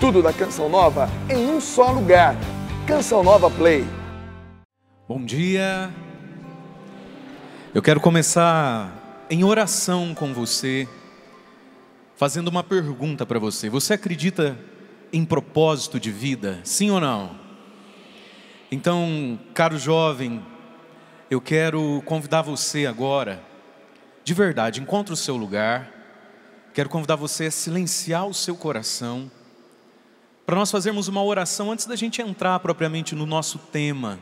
Tudo da Canção Nova em um só lugar. Canção Nova Play. Bom dia. Eu quero começar em oração com você, fazendo uma pergunta para você. Você acredita em propósito de vida? Sim ou não? Então, caro jovem, eu quero convidar você agora, de verdade, encontre o seu lugar. Quero convidar você a silenciar o seu coração para nós fazermos uma oração antes da gente entrar propriamente no nosso tema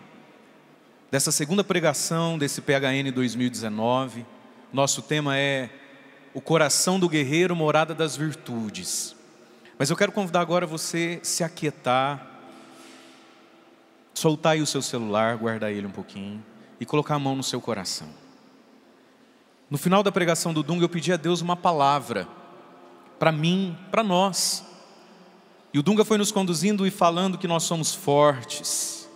dessa segunda pregação desse PHN 2019. Nosso tema é O coração do guerreiro, morada das virtudes. Mas eu quero convidar agora você se aquietar, soltar aí o seu celular, guardar ele um pouquinho e colocar a mão no seu coração. No final da pregação do Dunga, eu pedi a Deus uma palavra para mim, para nós e o Dunga foi nos conduzindo e falando que nós somos fortes.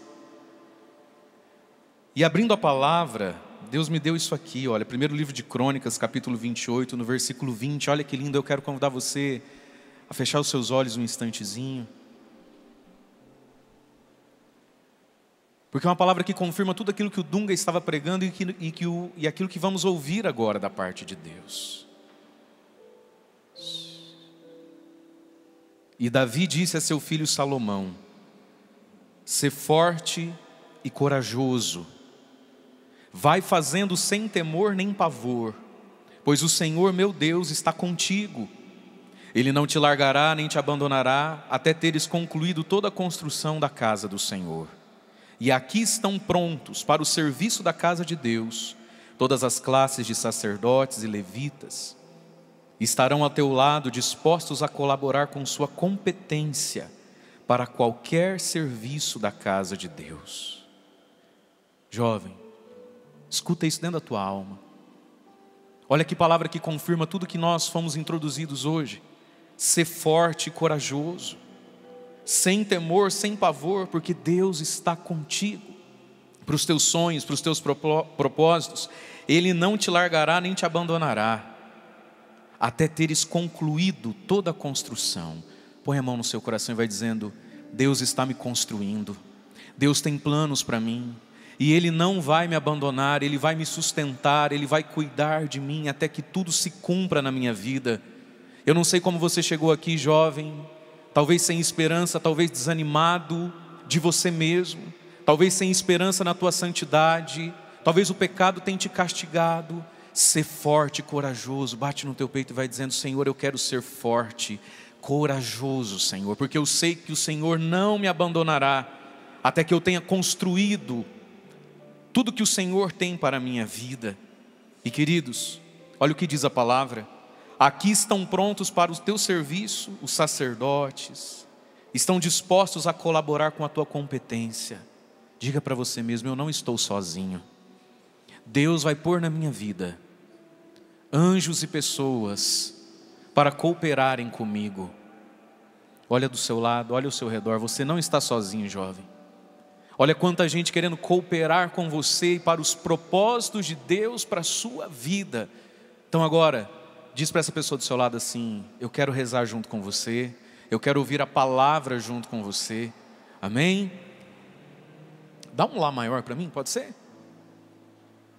E abrindo a palavra, Deus me deu isso aqui, olha, primeiro livro de Crônicas, capítulo 28, no versículo 20. Olha que lindo, eu quero convidar você a fechar os seus olhos um instantezinho. Porque é uma palavra que confirma tudo aquilo que o Dunga estava pregando e, que, e, que o, e aquilo que vamos ouvir agora da parte de Deus. E Davi disse a seu filho Salomão: Ser forte e corajoso, vai fazendo sem temor nem pavor, pois o Senhor meu Deus está contigo. Ele não te largará nem te abandonará até teres concluído toda a construção da casa do Senhor. E aqui estão prontos para o serviço da casa de Deus todas as classes de sacerdotes e levitas estarão a teu lado dispostos a colaborar com sua competência para qualquer serviço da casa de Deus. Jovem, escuta isso dentro da tua alma. Olha que palavra que confirma tudo que nós fomos introduzidos hoje. Ser forte e corajoso, sem temor, sem pavor, porque Deus está contigo. Para os teus sonhos, para os teus propósitos, Ele não te largará nem te abandonará até teres concluído toda a construção. Põe a mão no seu coração e vai dizendo: Deus está me construindo, Deus tem planos para mim, e Ele não vai me abandonar, Ele vai me sustentar, Ele vai cuidar de mim até que tudo se cumpra na minha vida. Eu não sei como você chegou aqui, jovem, talvez sem esperança, talvez desanimado de você mesmo, talvez sem esperança na tua santidade, talvez o pecado tenha te castigado ser forte, corajoso. Bate no teu peito e vai dizendo: Senhor, eu quero ser forte, corajoso, Senhor, porque eu sei que o Senhor não me abandonará até que eu tenha construído tudo que o Senhor tem para a minha vida. E queridos, olha o que diz a palavra: aqui estão prontos para o teu serviço os sacerdotes, estão dispostos a colaborar com a tua competência. Diga para você mesmo: eu não estou sozinho. Deus vai pôr na minha vida anjos e pessoas para cooperarem comigo. Olha do seu lado, olha ao seu redor, você não está sozinho, jovem. Olha quanta gente querendo cooperar com você e para os propósitos de Deus para a sua vida. Então agora, diz para essa pessoa do seu lado assim: Eu quero rezar junto com você, eu quero ouvir a palavra junto com você. Amém? Dá um lá maior para mim, pode ser?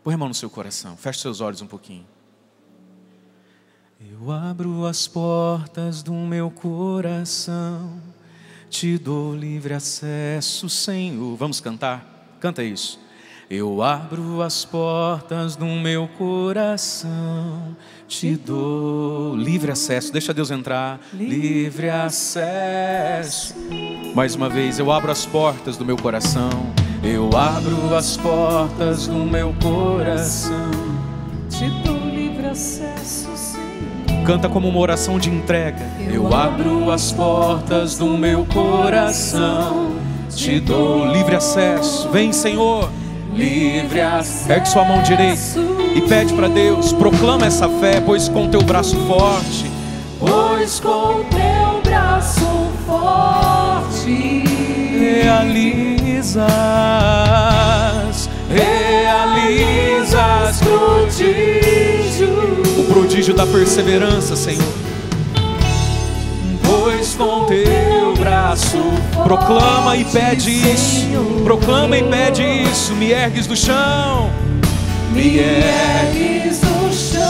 Põe a mão no seu coração, feche seus olhos um pouquinho. Eu abro as portas do meu coração, te dou livre acesso, Senhor. Vamos cantar? Canta isso. Eu abro as portas do meu coração, te dou livre acesso. Deixa Deus entrar. Livre acesso. Mais uma vez, eu abro as portas do meu coração. Eu abro as portas do meu coração, te dou Canta como uma oração de entrega. Eu abro as portas do meu coração, te dou livre acesso. Vem, Senhor, livre acesso. Pegue sua mão direita e pede para Deus, proclama essa fé, pois com teu braço forte, pois com teu braço forte realizas, realizas prodígios prodígio da perseverança, Senhor. Pois com teu braço proclama e pede isso, proclama e pede isso. Me ergues do chão, me ergues do chão.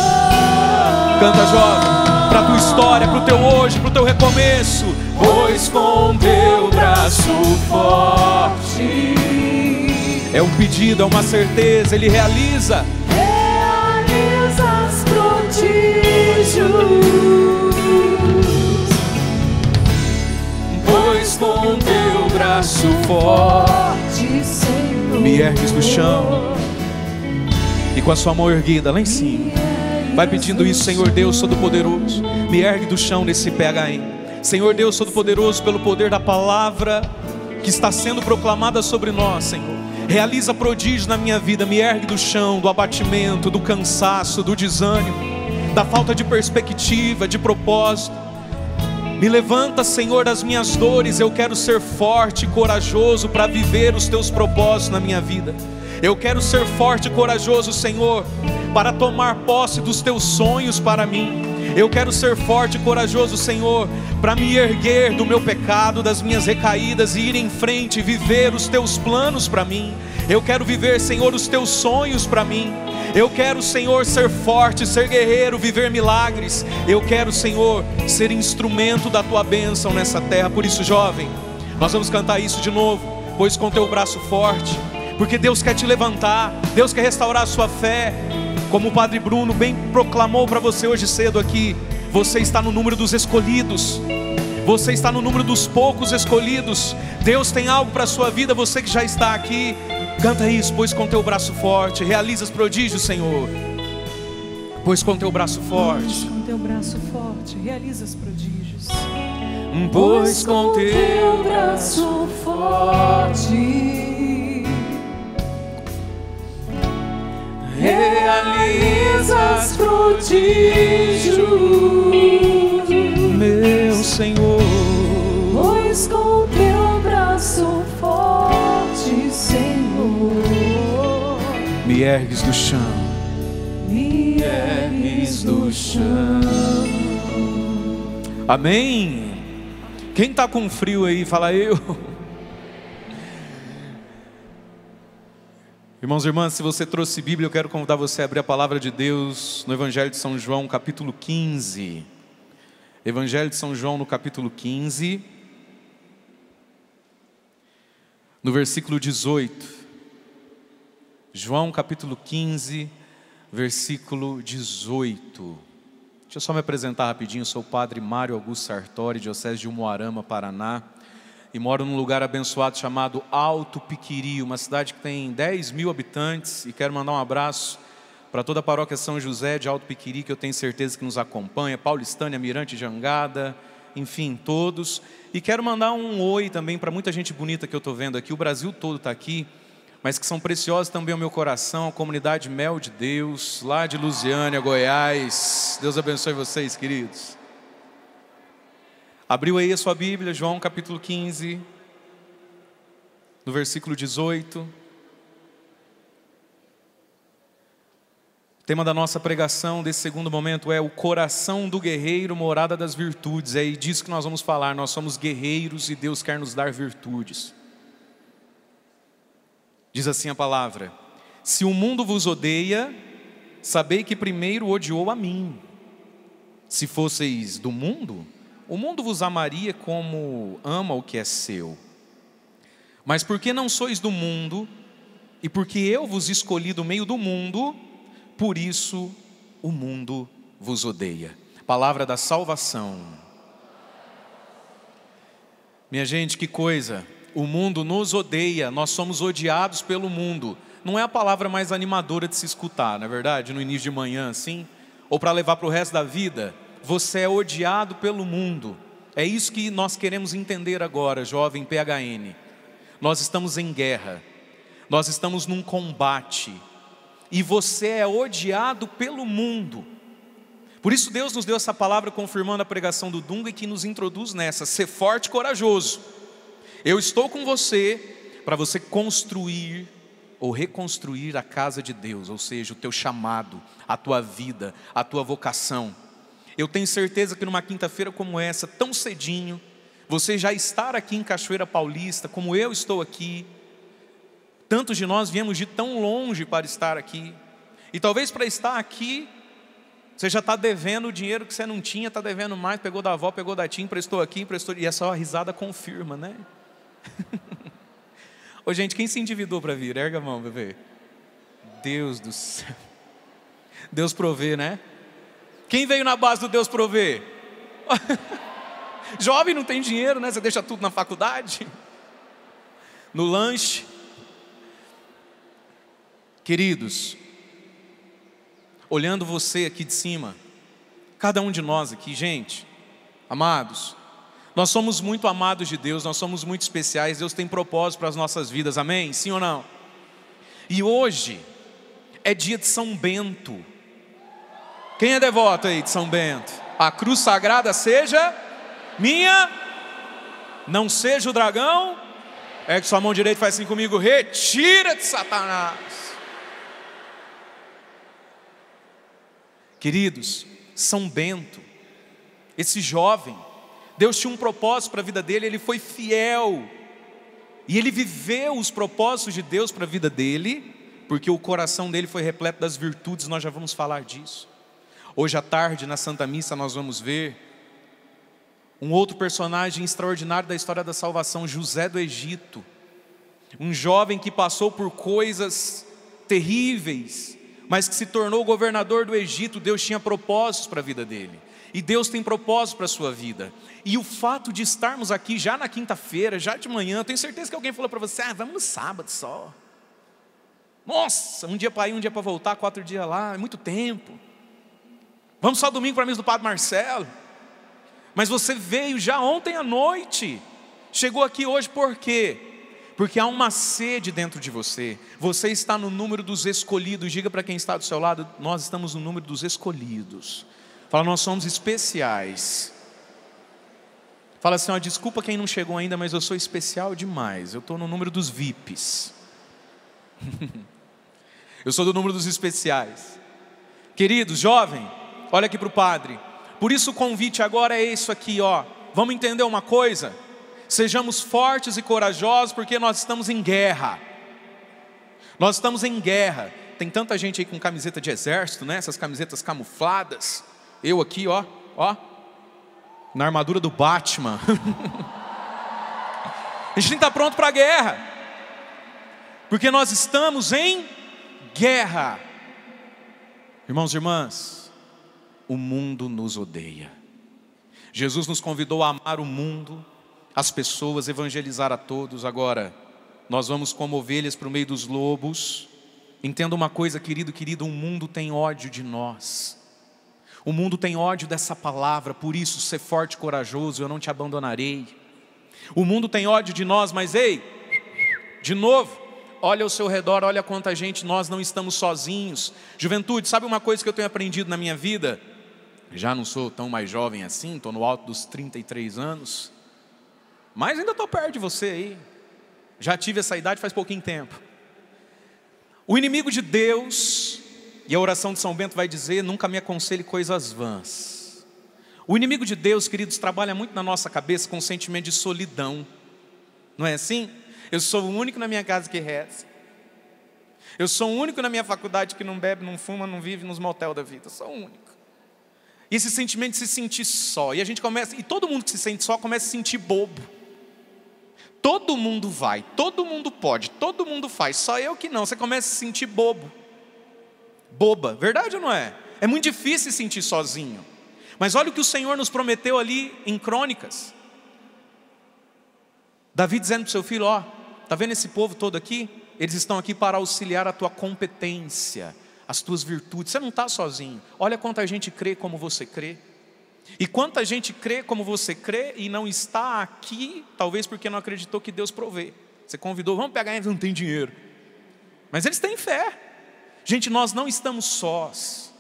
Canta, jovem para tua história, para o teu hoje, para o teu recomeço. Pois com teu braço forte é um pedido, é uma certeza, ele realiza vestígios, pois com teu braço forte, Senhor, me ergues do chão e com a sua mão erguida lá em cima. Vai pedindo isso, Senhor Deus Todo-Poderoso, me ergue do chão nesse PHM. Senhor Deus Todo-Poderoso, pelo poder da palavra que está sendo proclamada sobre nós, Senhor. Realiza prodígios na minha vida, me ergue do chão, do abatimento, do cansaço, do desânimo da falta de perspectiva, de propósito. Me levanta, Senhor, das minhas dores. Eu quero ser forte e corajoso para viver os teus propósitos na minha vida. Eu quero ser forte e corajoso, Senhor, para tomar posse dos teus sonhos para mim. Eu quero ser forte e corajoso, Senhor, para me erguer do meu pecado, das minhas recaídas e ir em frente, viver os teus planos para mim. Eu quero viver, Senhor, os teus sonhos para mim. Eu quero, Senhor, ser forte, ser guerreiro, viver milagres. Eu quero, Senhor, ser instrumento da tua bênção nessa terra. Por isso, jovem, nós vamos cantar isso de novo, pois com teu braço forte, porque Deus quer te levantar, Deus quer restaurar a sua fé. Como o Padre Bruno bem proclamou para você hoje cedo aqui, você está no número dos escolhidos. Você está no número dos poucos escolhidos. Deus tem algo para a sua vida, você que já está aqui. Canta isso, pois com teu braço forte, realizas prodígios, Senhor. Pois com teu braço forte, pois com teu braço forte, realizas prodígios. Pois com teu braço forte, realizas prodígios, meu Senhor. Pois com teu braço forte, Senhor me ergues do chão, me ergues do chão. Amém. Quem está com frio aí, fala eu. Irmãos e irmãs, se você trouxe Bíblia, eu quero convidar você a abrir a palavra de Deus no Evangelho de São João, capítulo 15. Evangelho de São João, no capítulo 15, no versículo 18. João capítulo 15, versículo 18. Deixa eu só me apresentar rapidinho. Eu sou o padre Mário Augusto Sartori, diocese de Umuarama, Paraná. E moro num lugar abençoado chamado Alto Piquiri, uma cidade que tem 10 mil habitantes. E quero mandar um abraço para toda a paróquia São José de Alto Piquiri, que eu tenho certeza que nos acompanha, Paulistânia, Mirante de Angada, enfim, todos. E quero mandar um oi também para muita gente bonita que eu estou vendo aqui. O Brasil todo está aqui mas que são preciosos também ao meu coração, a comunidade Mel de Deus, lá de Lusiânia, Goiás. Deus abençoe vocês, queridos. Abriu aí a sua Bíblia, João capítulo 15, no versículo 18. O tema da nossa pregação desse segundo momento é o coração do guerreiro, morada das virtudes. É disso que nós vamos falar. Nós somos guerreiros e Deus quer nos dar virtudes. Diz assim a palavra: Se o mundo vos odeia, sabei que primeiro odiou a mim. Se fosseis do mundo, o mundo vos amaria como ama o que é seu. Mas porque não sois do mundo, e porque eu vos escolhi do meio do mundo, por isso o mundo vos odeia. Palavra da salvação. Minha gente, que coisa! O mundo nos odeia, nós somos odiados pelo mundo. Não é a palavra mais animadora de se escutar, na é verdade, no início de manhã, assim? Ou para levar para o resto da vida? Você é odiado pelo mundo. É isso que nós queremos entender agora, jovem PHN. Nós estamos em guerra, nós estamos num combate, e você é odiado pelo mundo. Por isso, Deus nos deu essa palavra confirmando a pregação do Dunga e que nos introduz nessa: ser forte e corajoso. Eu estou com você para você construir ou reconstruir a casa de Deus, ou seja, o teu chamado, a tua vida, a tua vocação. Eu tenho certeza que numa quinta-feira como essa, tão cedinho, você já estar aqui em Cachoeira Paulista, como eu estou aqui, tantos de nós viemos de tão longe para estar aqui, e talvez para estar aqui, você já está devendo o dinheiro que você não tinha, está devendo mais, pegou da avó, pegou da tia, emprestou aqui, emprestou, e essa risada confirma, né? Ô gente, quem se endividou para vir? Erga a mão, bebê. Deus do céu. Deus provê, né? Quem veio na base do Deus provê? Jovem não tem dinheiro, né? Você deixa tudo na faculdade, no lanche. Queridos, olhando você aqui de cima, cada um de nós aqui, gente, amados, nós somos muito amados de Deus, nós somos muito especiais, Deus tem propósito para as nossas vidas, amém? Sim ou não? E hoje é dia de São Bento. Quem é devoto aí de São Bento? A cruz sagrada seja minha, não seja o dragão. É que sua mão direita faz assim comigo: retira de Satanás. Queridos, São Bento, esse jovem, Deus tinha um propósito para a vida dele, ele foi fiel. E ele viveu os propósitos de Deus para a vida dele, porque o coração dele foi repleto das virtudes, nós já vamos falar disso. Hoje à tarde, na Santa Missa, nós vamos ver um outro personagem extraordinário da história da salvação, José do Egito. Um jovem que passou por coisas terríveis, mas que se tornou governador do Egito, Deus tinha propósitos para a vida dele e Deus tem propósito para a sua vida. E o fato de estarmos aqui já na quinta-feira, já de manhã, tenho certeza que alguém falou para você: ah, vamos no sábado só. Nossa, um dia para ir, um dia para voltar, quatro dias lá, é muito tempo. Vamos só domingo para a missa do Padre Marcelo. Mas você veio já ontem à noite, chegou aqui hoje por quê? Porque há uma sede dentro de você, você está no número dos escolhidos, diga para quem está do seu lado: nós estamos no número dos escolhidos. Fala, nós somos especiais. Fala assim, ó, desculpa quem não chegou ainda, mas eu sou especial demais. Eu estou no número dos VIPs. eu sou do número dos especiais. Queridos, jovem, olha aqui para o padre. Por isso o convite agora é isso aqui, ó. Vamos entender uma coisa? Sejamos fortes e corajosos, porque nós estamos em guerra. Nós estamos em guerra. Tem tanta gente aí com camiseta de exército, né? Essas camisetas camufladas. Eu aqui, ó, ó, na armadura do Batman. a gente nem está pronto para a guerra, porque nós estamos em guerra. Irmãos e irmãs, o mundo nos odeia. Jesus nos convidou a amar o mundo, as pessoas, evangelizar a todos. Agora, nós vamos como ovelhas para o meio dos lobos. Entenda uma coisa, querido, querido, o mundo tem ódio de nós. O mundo tem ódio dessa palavra, por isso, ser forte e corajoso, eu não te abandonarei. O mundo tem ódio de nós, mas ei, de novo, olha ao seu redor, olha quanta gente, nós não estamos sozinhos. Juventude, sabe uma coisa que eu tenho aprendido na minha vida? Já não sou tão mais jovem assim, estou no alto dos 33 anos, mas ainda estou perto de você aí. Já tive essa idade faz pouquinho tempo. O inimigo de Deus, e a oração de São Bento vai dizer: nunca me aconselhe coisas vãs. O inimigo de Deus, queridos, trabalha muito na nossa cabeça com o um sentimento de solidão, não é assim? Eu sou o único na minha casa que reza, eu sou o único na minha faculdade que não bebe, não fuma, não vive nos motel da vida, eu sou o único. E esse sentimento de se sentir só, e a gente começa, e todo mundo que se sente só começa a se sentir bobo. Todo mundo vai, todo mundo pode, todo mundo faz, só eu que não. Você começa a se sentir bobo boba. Verdade ou não é? É muito difícil se sentir sozinho. Mas olha o que o Senhor nos prometeu ali em Crônicas. Davi dizendo para o seu filho: Ó, está tá vendo esse povo todo aqui? Eles estão aqui para auxiliar a tua competência, as tuas virtudes. Você não está sozinho. Olha quanta gente crê como você crê. E quanta gente crê como você crê e não está aqui, talvez porque não acreditou que Deus provê. Você convidou, vamos pegar, não tem dinheiro. Mas eles têm fé. Gente, nós não estamos sós.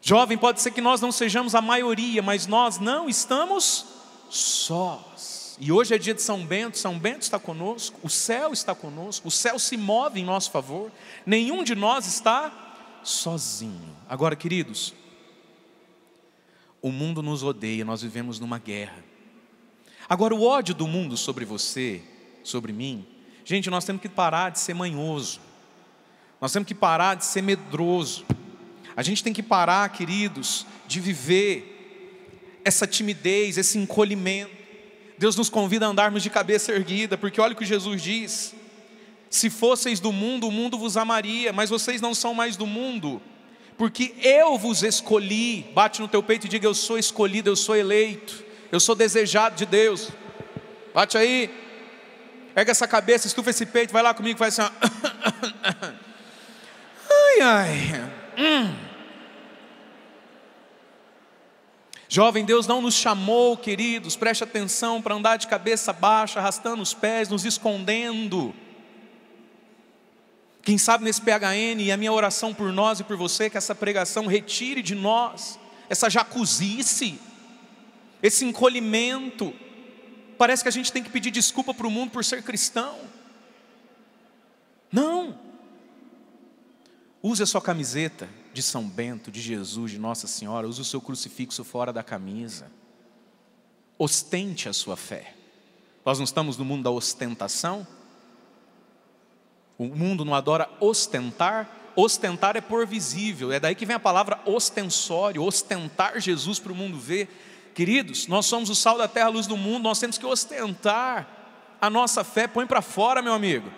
Jovem, pode ser que nós não sejamos a maioria, mas nós não estamos sós. E hoje é dia de São Bento, São Bento está conosco, o céu está conosco, o céu se move em nosso favor, nenhum de nós está sozinho. Agora, queridos, o mundo nos odeia, nós vivemos numa guerra. Agora, o ódio do mundo sobre você, sobre mim, gente, nós temos que parar de ser manhoso. Nós temos que parar de ser medroso. A gente tem que parar, queridos, de viver essa timidez, esse encolhimento. Deus nos convida a andarmos de cabeça erguida, porque olha o que Jesus diz: Se fosseis do mundo, o mundo vos amaria, mas vocês não são mais do mundo, porque eu vos escolhi. Bate no teu peito e diga: Eu sou escolhido, eu sou eleito, eu sou desejado de Deus. Bate aí, pega essa cabeça, estufa esse peito, vai lá comigo, faz assim. Ó. ai, Hum. Jovem, Deus não nos chamou, queridos, preste atenção, para andar de cabeça baixa, arrastando os pés, nos escondendo. Quem sabe nesse PHN, e a minha oração por nós e por você, que essa pregação retire de nós essa jacuzice, esse encolhimento. Parece que a gente tem que pedir desculpa para o mundo por ser cristão. Não. Use a sua camiseta de São Bento, de Jesus, de Nossa Senhora, use o seu crucifixo fora da camisa. Ostente a sua fé. Nós não estamos no mundo da ostentação? O mundo não adora ostentar? Ostentar é por visível, é daí que vem a palavra ostensório, ostentar Jesus para o mundo ver. Queridos, nós somos o sal da terra, a luz do mundo, nós temos que ostentar a nossa fé, põe para fora, meu amigo.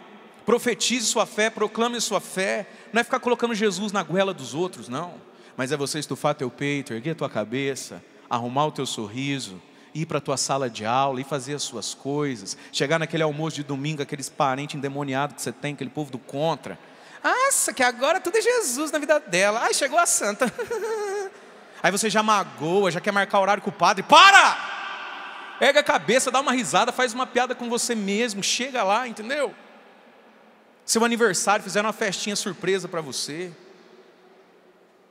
Profetize sua fé, proclame sua fé. Não é ficar colocando Jesus na goela dos outros, não. Mas é você estufar teu peito, erguer tua cabeça, arrumar o teu sorriso, ir para a tua sala de aula, ir fazer as suas coisas, chegar naquele almoço de domingo, aqueles parentes endemoniados que você tem, aquele povo do contra. Nossa, que agora tudo é Jesus na vida dela. Ai, chegou a santa. Aí você já magoa, já quer marcar horário com o padre. Para! Pega a cabeça, dá uma risada, faz uma piada com você mesmo, chega lá, entendeu? seu aniversário, fizeram uma festinha surpresa para você.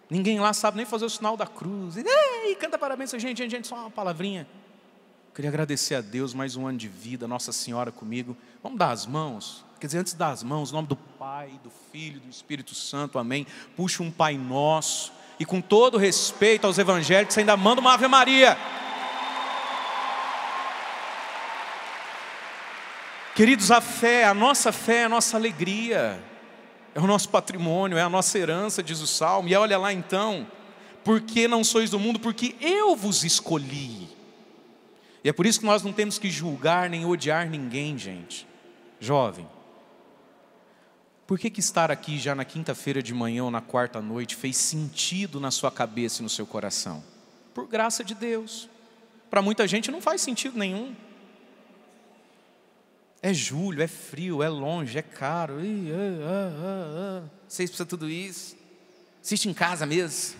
Ninguém lá sabe nem fazer o sinal da cruz. E canta parabéns, gente, gente, gente, só uma palavrinha. Queria agradecer a Deus mais um ano de vida, Nossa Senhora comigo. Vamos dar as mãos. Quer dizer, antes das mãos, o nome do Pai, do Filho, do Espírito Santo, amém. Puxa um Pai Nosso. E com todo respeito aos evangélicos, ainda manda uma Ave Maria. Queridos, a fé, a nossa fé é a nossa alegria, é o nosso patrimônio, é a nossa herança, diz o salmo. E olha lá então, porque não sois do mundo? Porque eu vos escolhi. E é por isso que nós não temos que julgar nem odiar ninguém, gente. Jovem, por que, que estar aqui já na quinta-feira de manhã ou na quarta noite fez sentido na sua cabeça e no seu coração? Por graça de Deus. Para muita gente não faz sentido nenhum. É julho, é frio, é longe, é caro. Ih, ah, ah, ah. Vocês precisam tudo isso. Assiste em casa mesmo.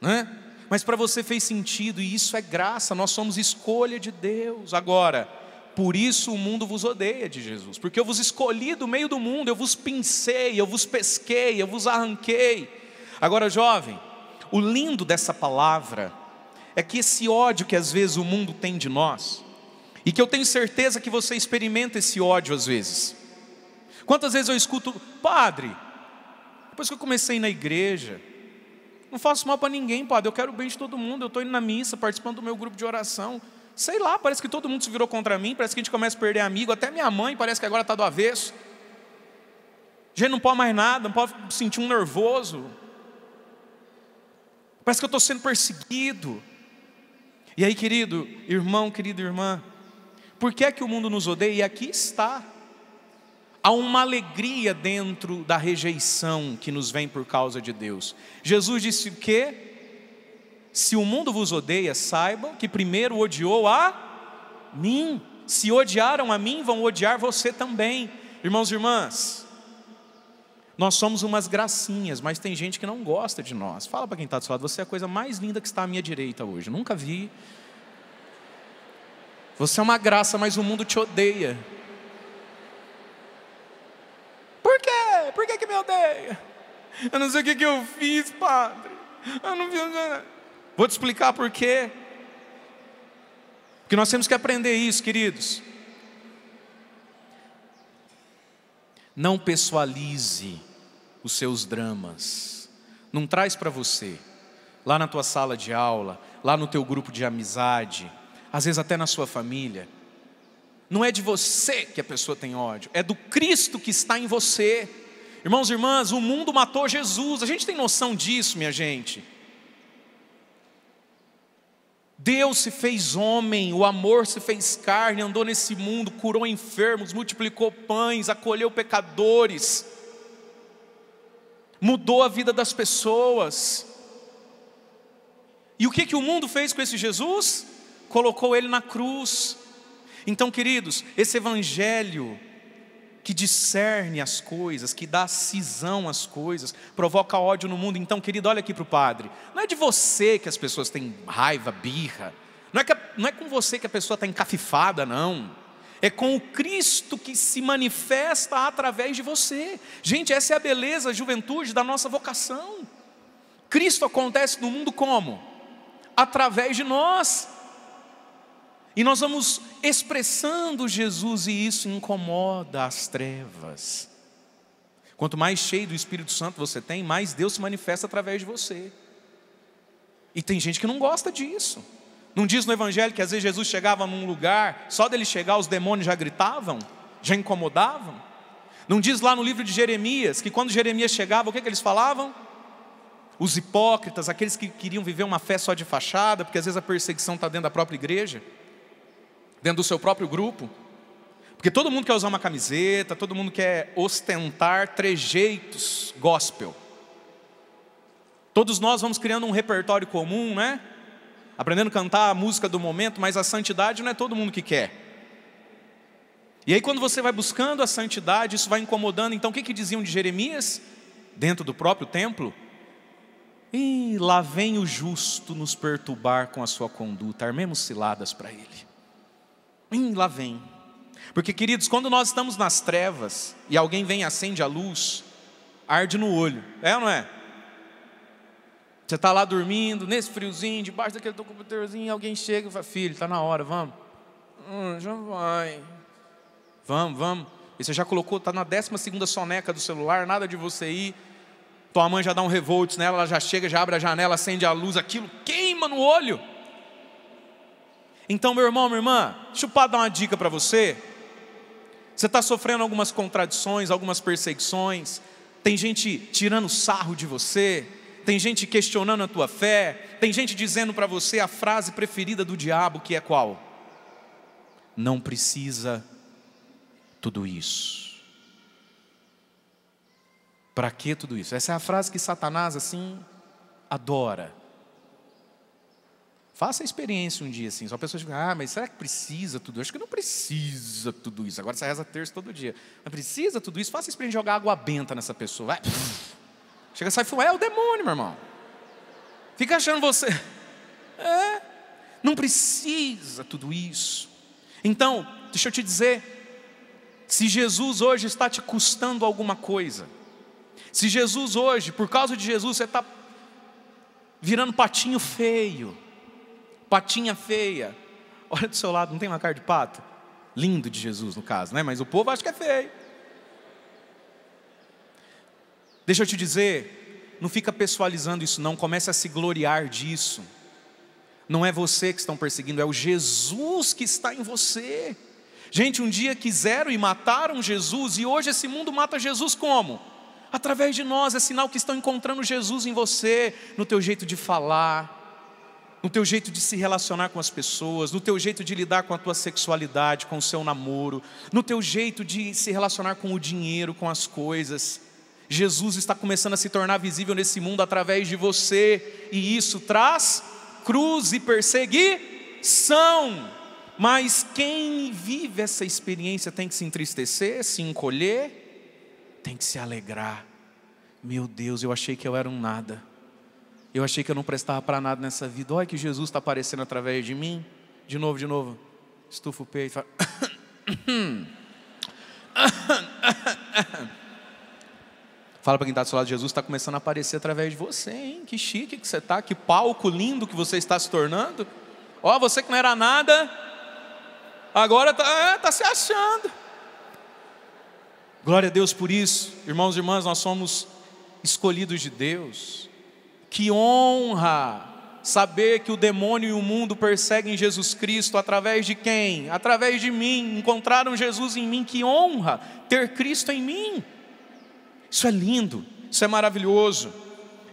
Né? Mas para você fez sentido e isso é graça, nós somos escolha de Deus. Agora, por isso o mundo vos odeia, de Jesus, porque eu vos escolhi do meio do mundo, eu vos pincei, eu vos pesquei, eu vos arranquei. Agora, jovem, o lindo dessa palavra é que esse ódio que às vezes o mundo tem de nós, e que eu tenho certeza que você experimenta esse ódio às vezes. Quantas vezes eu escuto, padre, depois que eu comecei na igreja, não faço mal para ninguém, padre, eu quero o bem de todo mundo, eu estou indo na missa, participando do meu grupo de oração. Sei lá, parece que todo mundo se virou contra mim, parece que a gente começa a perder amigo, até minha mãe parece que agora está do avesso. A gente não pode mais nada, não pode sentir um nervoso. Parece que eu estou sendo perseguido. E aí, querido irmão, querida irmã, por que é que o mundo nos odeia? E aqui está. Há uma alegria dentro da rejeição que nos vem por causa de Deus. Jesus disse o quê? Se o mundo vos odeia, saibam que primeiro odiou a mim. Se odiaram a mim, vão odiar você também. Irmãos e irmãs, nós somos umas gracinhas, mas tem gente que não gosta de nós. Fala para quem está do seu lado, você é a coisa mais linda que está à minha direita hoje. Nunca vi você é uma graça, mas o mundo te odeia. Por quê? Por que, que me odeia? Eu não sei o que, que eu fiz, padre. Eu não vi. Vou te explicar por quê. Porque nós temos que aprender isso, queridos. Não pessoalize os seus dramas. Não traz para você, lá na tua sala de aula, lá no teu grupo de amizade às vezes até na sua família. Não é de você que a pessoa tem ódio, é do Cristo que está em você. Irmãos e irmãs, o mundo matou Jesus, a gente tem noção disso, minha gente. Deus se fez homem, o amor se fez carne, andou nesse mundo, curou enfermos, multiplicou pães, acolheu pecadores, mudou a vida das pessoas. E o que, que o mundo fez com esse Jesus? colocou ele na cruz. Então, queridos, esse evangelho que discerne as coisas, que dá cisão às coisas, provoca ódio no mundo. Então, querido, olha aqui para o padre. Não é de você que as pessoas têm raiva, birra. Não é, que, não é com você que a pessoa está encafifada, não. É com o Cristo que se manifesta através de você. Gente, essa é a beleza, a juventude da nossa vocação. Cristo acontece no mundo como? Através de nós. E nós vamos expressando Jesus e isso incomoda as trevas. Quanto mais cheio do Espírito Santo você tem, mais Deus se manifesta através de você. E tem gente que não gosta disso. Não diz no Evangelho que às vezes Jesus chegava num lugar, só dele chegar os demônios já gritavam, já incomodavam? Não diz lá no livro de Jeremias que quando Jeremias chegava, o que, que eles falavam? Os hipócritas, aqueles que queriam viver uma fé só de fachada, porque às vezes a perseguição está dentro da própria igreja dentro do seu próprio grupo. Porque todo mundo quer usar uma camiseta, todo mundo quer ostentar trejeitos gospel. Todos nós vamos criando um repertório comum, né? Aprendendo a cantar a música do momento, mas a santidade não é todo mundo que quer. E aí, quando você vai buscando a santidade, isso vai incomodando. Então, o que, que diziam de Jeremias? Dentro do próprio templo? E lá vem o justo nos perturbar com a sua conduta, armemos ciladas para ele. Hum, lá vem. Porque, queridos, quando nós estamos nas trevas e alguém vem e acende a luz, arde no olho, é ou não é? Você está lá dormindo, nesse friozinho, debaixo daquele computadorzinho, alguém chega e fala: Filho, está na hora, vamos. Hum, já vai. Vamos, vamos. E você já colocou, está na décima segunda soneca do celular, nada de você ir. Tua mãe já dá um revolt nela, ela já chega, já abre a janela, acende a luz, aquilo queima no olho. Então, meu irmão, minha irmã, deixa eu dar uma dica para você. Você está sofrendo algumas contradições, algumas perseguições, tem gente tirando sarro de você, tem gente questionando a tua fé, tem gente dizendo para você a frase preferida do diabo, que é qual? Não precisa tudo isso. Para que tudo isso? Essa é a frase que Satanás assim adora. Faça a experiência um dia assim. Só pessoas ficam, ah, mas será que precisa tudo? acho que não precisa tudo isso. Agora você reza terça todo dia. Não precisa tudo isso? Faça a experiência de jogar água benta nessa pessoa. Vai. Chega, sai fumando. É o demônio, meu irmão. Fica achando você. É. Não precisa tudo isso. Então, deixa eu te dizer. Se Jesus hoje está te custando alguma coisa, se Jesus hoje, por causa de Jesus, você está virando patinho feio, patinha feia. Olha do seu lado, não tem uma cara de pato? Lindo de Jesus, no caso, né? Mas o povo acha que é feio. Deixa eu te dizer, não fica pessoalizando isso, não. Comece a se gloriar disso. Não é você que estão perseguindo, é o Jesus que está em você. Gente, um dia quiseram e mataram Jesus, e hoje esse mundo mata Jesus como? Através de nós, é sinal que estão encontrando Jesus em você, no teu jeito de falar, no teu jeito de se relacionar com as pessoas, no teu jeito de lidar com a tua sexualidade, com o seu namoro, no teu jeito de se relacionar com o dinheiro, com as coisas. Jesus está começando a se tornar visível nesse mundo através de você, e isso traz cruz e perseguição. Mas quem vive essa experiência tem que se entristecer, se encolher, tem que se alegrar. Meu Deus, eu achei que eu era um nada eu achei que eu não prestava para nada nessa vida. Olha que Jesus está aparecendo através de mim. De novo, de novo. Estufa o peito. Fala... Fala para quem está do seu lado, Jesus está começando a aparecer através de você, hein? Que chique que você está, que palco lindo que você está se tornando. Ó, você que não era nada, agora está é, tá se achando. Glória a Deus por isso. Irmãos e irmãs, nós somos escolhidos de Deus. Que honra saber que o demônio e o mundo perseguem Jesus Cristo através de quem? Através de mim. Encontraram Jesus em mim. Que honra ter Cristo em mim. Isso é lindo, isso é maravilhoso.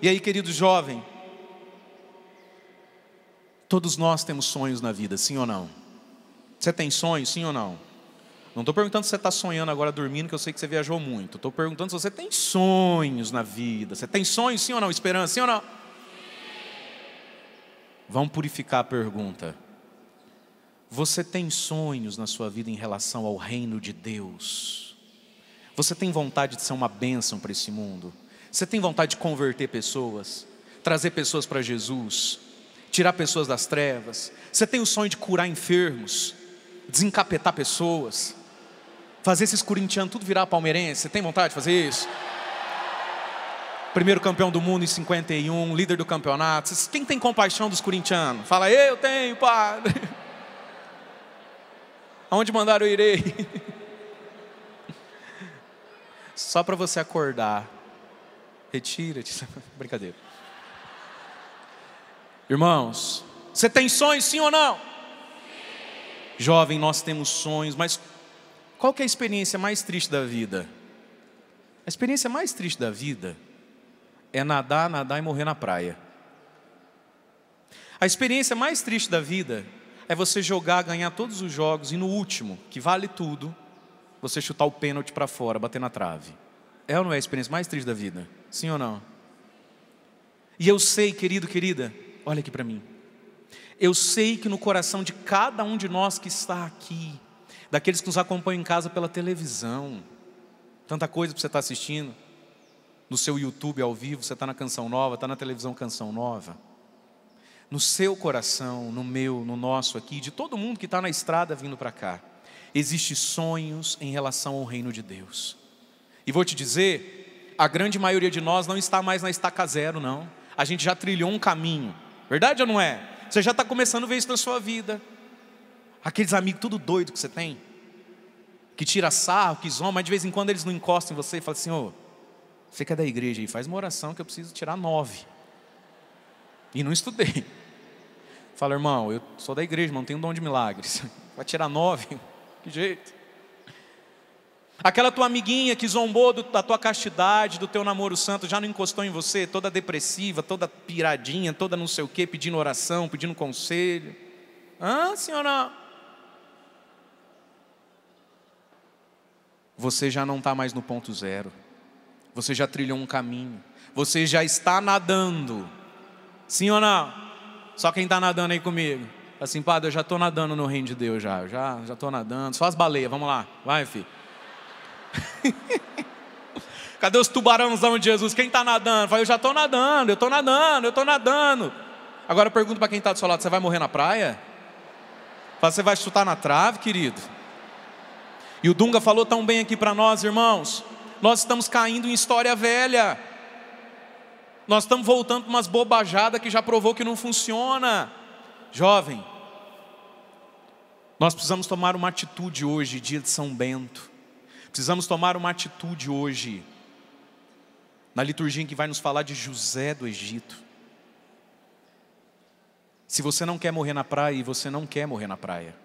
E aí, querido jovem, todos nós temos sonhos na vida, sim ou não? Você tem sonhos, sim ou não? Não estou perguntando se você está sonhando agora dormindo, que eu sei que você viajou muito. Estou perguntando se você tem sonhos na vida. Você tem sonhos, sim ou não? Esperança, sim ou não? Sim. Vamos purificar a pergunta. Você tem sonhos na sua vida em relação ao reino de Deus? Você tem vontade de ser uma bênção para esse mundo? Você tem vontade de converter pessoas? Trazer pessoas para Jesus? Tirar pessoas das trevas? Você tem o sonho de curar enfermos? Desencapetar pessoas? Fazer esses corintianos tudo virar palmeirense, você tem vontade de fazer isso? Primeiro campeão do mundo em 51, líder do campeonato. Quem tem compaixão dos corintianos? Fala, eu tenho, padre. Aonde mandaram eu irei? Só para você acordar. Retira-te. Brincadeira. Irmãos, você tem sonhos, sim ou não? Sim. Jovem, nós temos sonhos, mas qual que é a experiência mais triste da vida? A experiência mais triste da vida é nadar, nadar e morrer na praia. A experiência mais triste da vida é você jogar, ganhar todos os jogos e no último, que vale tudo, você chutar o pênalti para fora, bater na trave. É ou não é a experiência mais triste da vida? Sim ou não? E eu sei, querido, querida, olha aqui para mim. Eu sei que no coração de cada um de nós que está aqui, daqueles que nos acompanham em casa pela televisão. Tanta coisa que você está assistindo. No seu YouTube ao vivo, você está na Canção Nova, está na televisão Canção Nova. No seu coração, no meu, no nosso aqui, de todo mundo que está na estrada vindo para cá, existem sonhos em relação ao reino de Deus. E vou te dizer, a grande maioria de nós não está mais na estaca zero, não. A gente já trilhou um caminho. Verdade ou não é? Você já está começando a ver isso na sua vida. Aqueles amigos tudo doido que você tem, que tira sarro, que zomba, mas de vez em quando eles não encostam em você e falam assim: ô, você que é da igreja aí, faz uma oração que eu preciso tirar nove. E não estudei. Fala, irmão, eu sou da igreja, mas não tenho dom de milagres. Vai tirar nove? Que jeito. Aquela tua amiguinha que zombou do, da tua castidade, do teu namoro santo, já não encostou em você, toda depressiva, toda piradinha, toda não sei o quê, pedindo oração, pedindo conselho. Ah, senhora, você já não está mais no ponto zero. Você já trilhou um caminho. Você já está nadando. Sim ou não? Só quem está nadando aí comigo. Assim, padre, eu já estou nadando no reino de Deus já. Eu já já estou nadando. Só as baleias, vamos lá. Vai, filho. Cadê os tubarãozão de Jesus? Quem está nadando? Fala, eu já estou nadando, eu estou nadando, eu estou nadando. Agora eu pergunto para quem está do seu lado, você vai morrer na praia? Fala, você vai chutar na trave, querido? E o Dunga falou tão bem aqui para nós, irmãos. Nós estamos caindo em história velha. Nós estamos voltando para umas bobajadas que já provou que não funciona. Jovem, nós precisamos tomar uma atitude hoje, dia de São Bento. Precisamos tomar uma atitude hoje, na liturgia em que vai nos falar de José do Egito. Se você não quer morrer na praia e você não quer morrer na praia,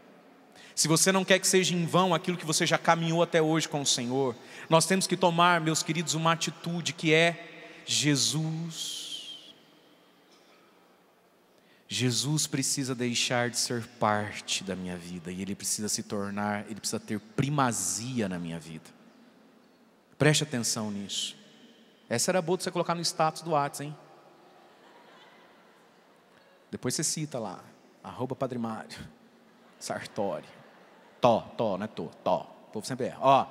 se você não quer que seja em vão aquilo que você já caminhou até hoje com o Senhor, nós temos que tomar, meus queridos, uma atitude que é Jesus. Jesus precisa deixar de ser parte da minha vida e ele precisa se tornar, ele precisa ter primazia na minha vida. Preste atenção nisso. Essa era boa de você colocar no status do Whats, hein? Depois você cita lá, arroba Padre Mário, Sartori. Tó, tó, não é tô, tó. O povo sempre erra. É, ó.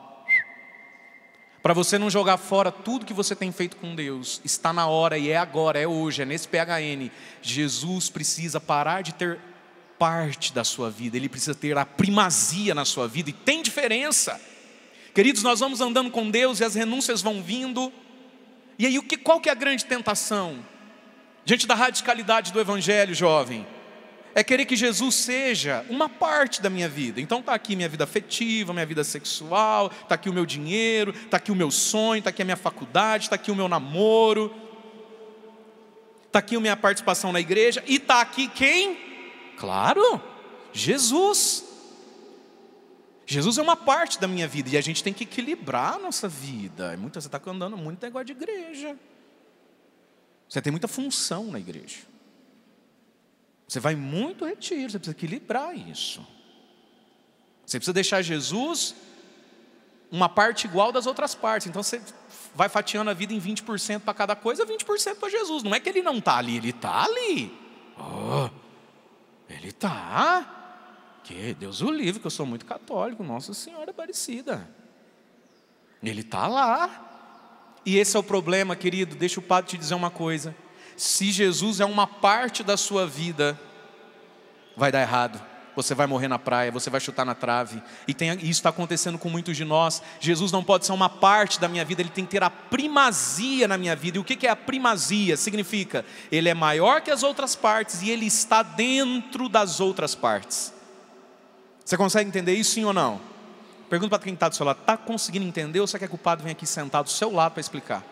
Para você não jogar fora tudo que você tem feito com Deus, está na hora e é agora, é hoje, é nesse PHN. Jesus precisa parar de ter parte da sua vida, ele precisa ter a primazia na sua vida e tem diferença. Queridos, nós vamos andando com Deus e as renúncias vão vindo. E aí, o que, qual que é a grande tentação? Diante da radicalidade do Evangelho, jovem, é querer que Jesus seja uma parte da minha vida. Então está aqui minha vida afetiva, minha vida sexual, está aqui o meu dinheiro, está aqui o meu sonho, está aqui a minha faculdade, está aqui o meu namoro, está aqui a minha participação na igreja, e está aqui quem? Claro, Jesus. Jesus é uma parte da minha vida e a gente tem que equilibrar a nossa vida. É muita, você está andando muito negócio de igreja. Você tem muita função na igreja. Você vai muito retiro, você precisa equilibrar isso. Você precisa deixar Jesus uma parte igual das outras partes. Então você vai fatiando a vida em 20% para cada coisa, 20% para Jesus. Não é que ele não está ali, ele está ali. Oh, ele está. Que Deus o livre, que eu sou muito católico, Nossa Senhora Aparecida. Ele está lá. E esse é o problema, querido. Deixa o padre te dizer uma coisa se Jesus é uma parte da sua vida, vai dar errado. Você vai morrer na praia, você vai chutar na trave. E tem, isso está acontecendo com muitos de nós. Jesus não pode ser uma parte da minha vida, ele tem que ter a primazia na minha vida. E o que é a primazia? Significa, ele é maior que as outras partes e ele está dentro das outras partes. Você consegue entender isso, sim ou não? Pergunta para quem está do seu lado: está conseguindo entender ou você quer que o padre venha aqui sentado do seu lado para explicar?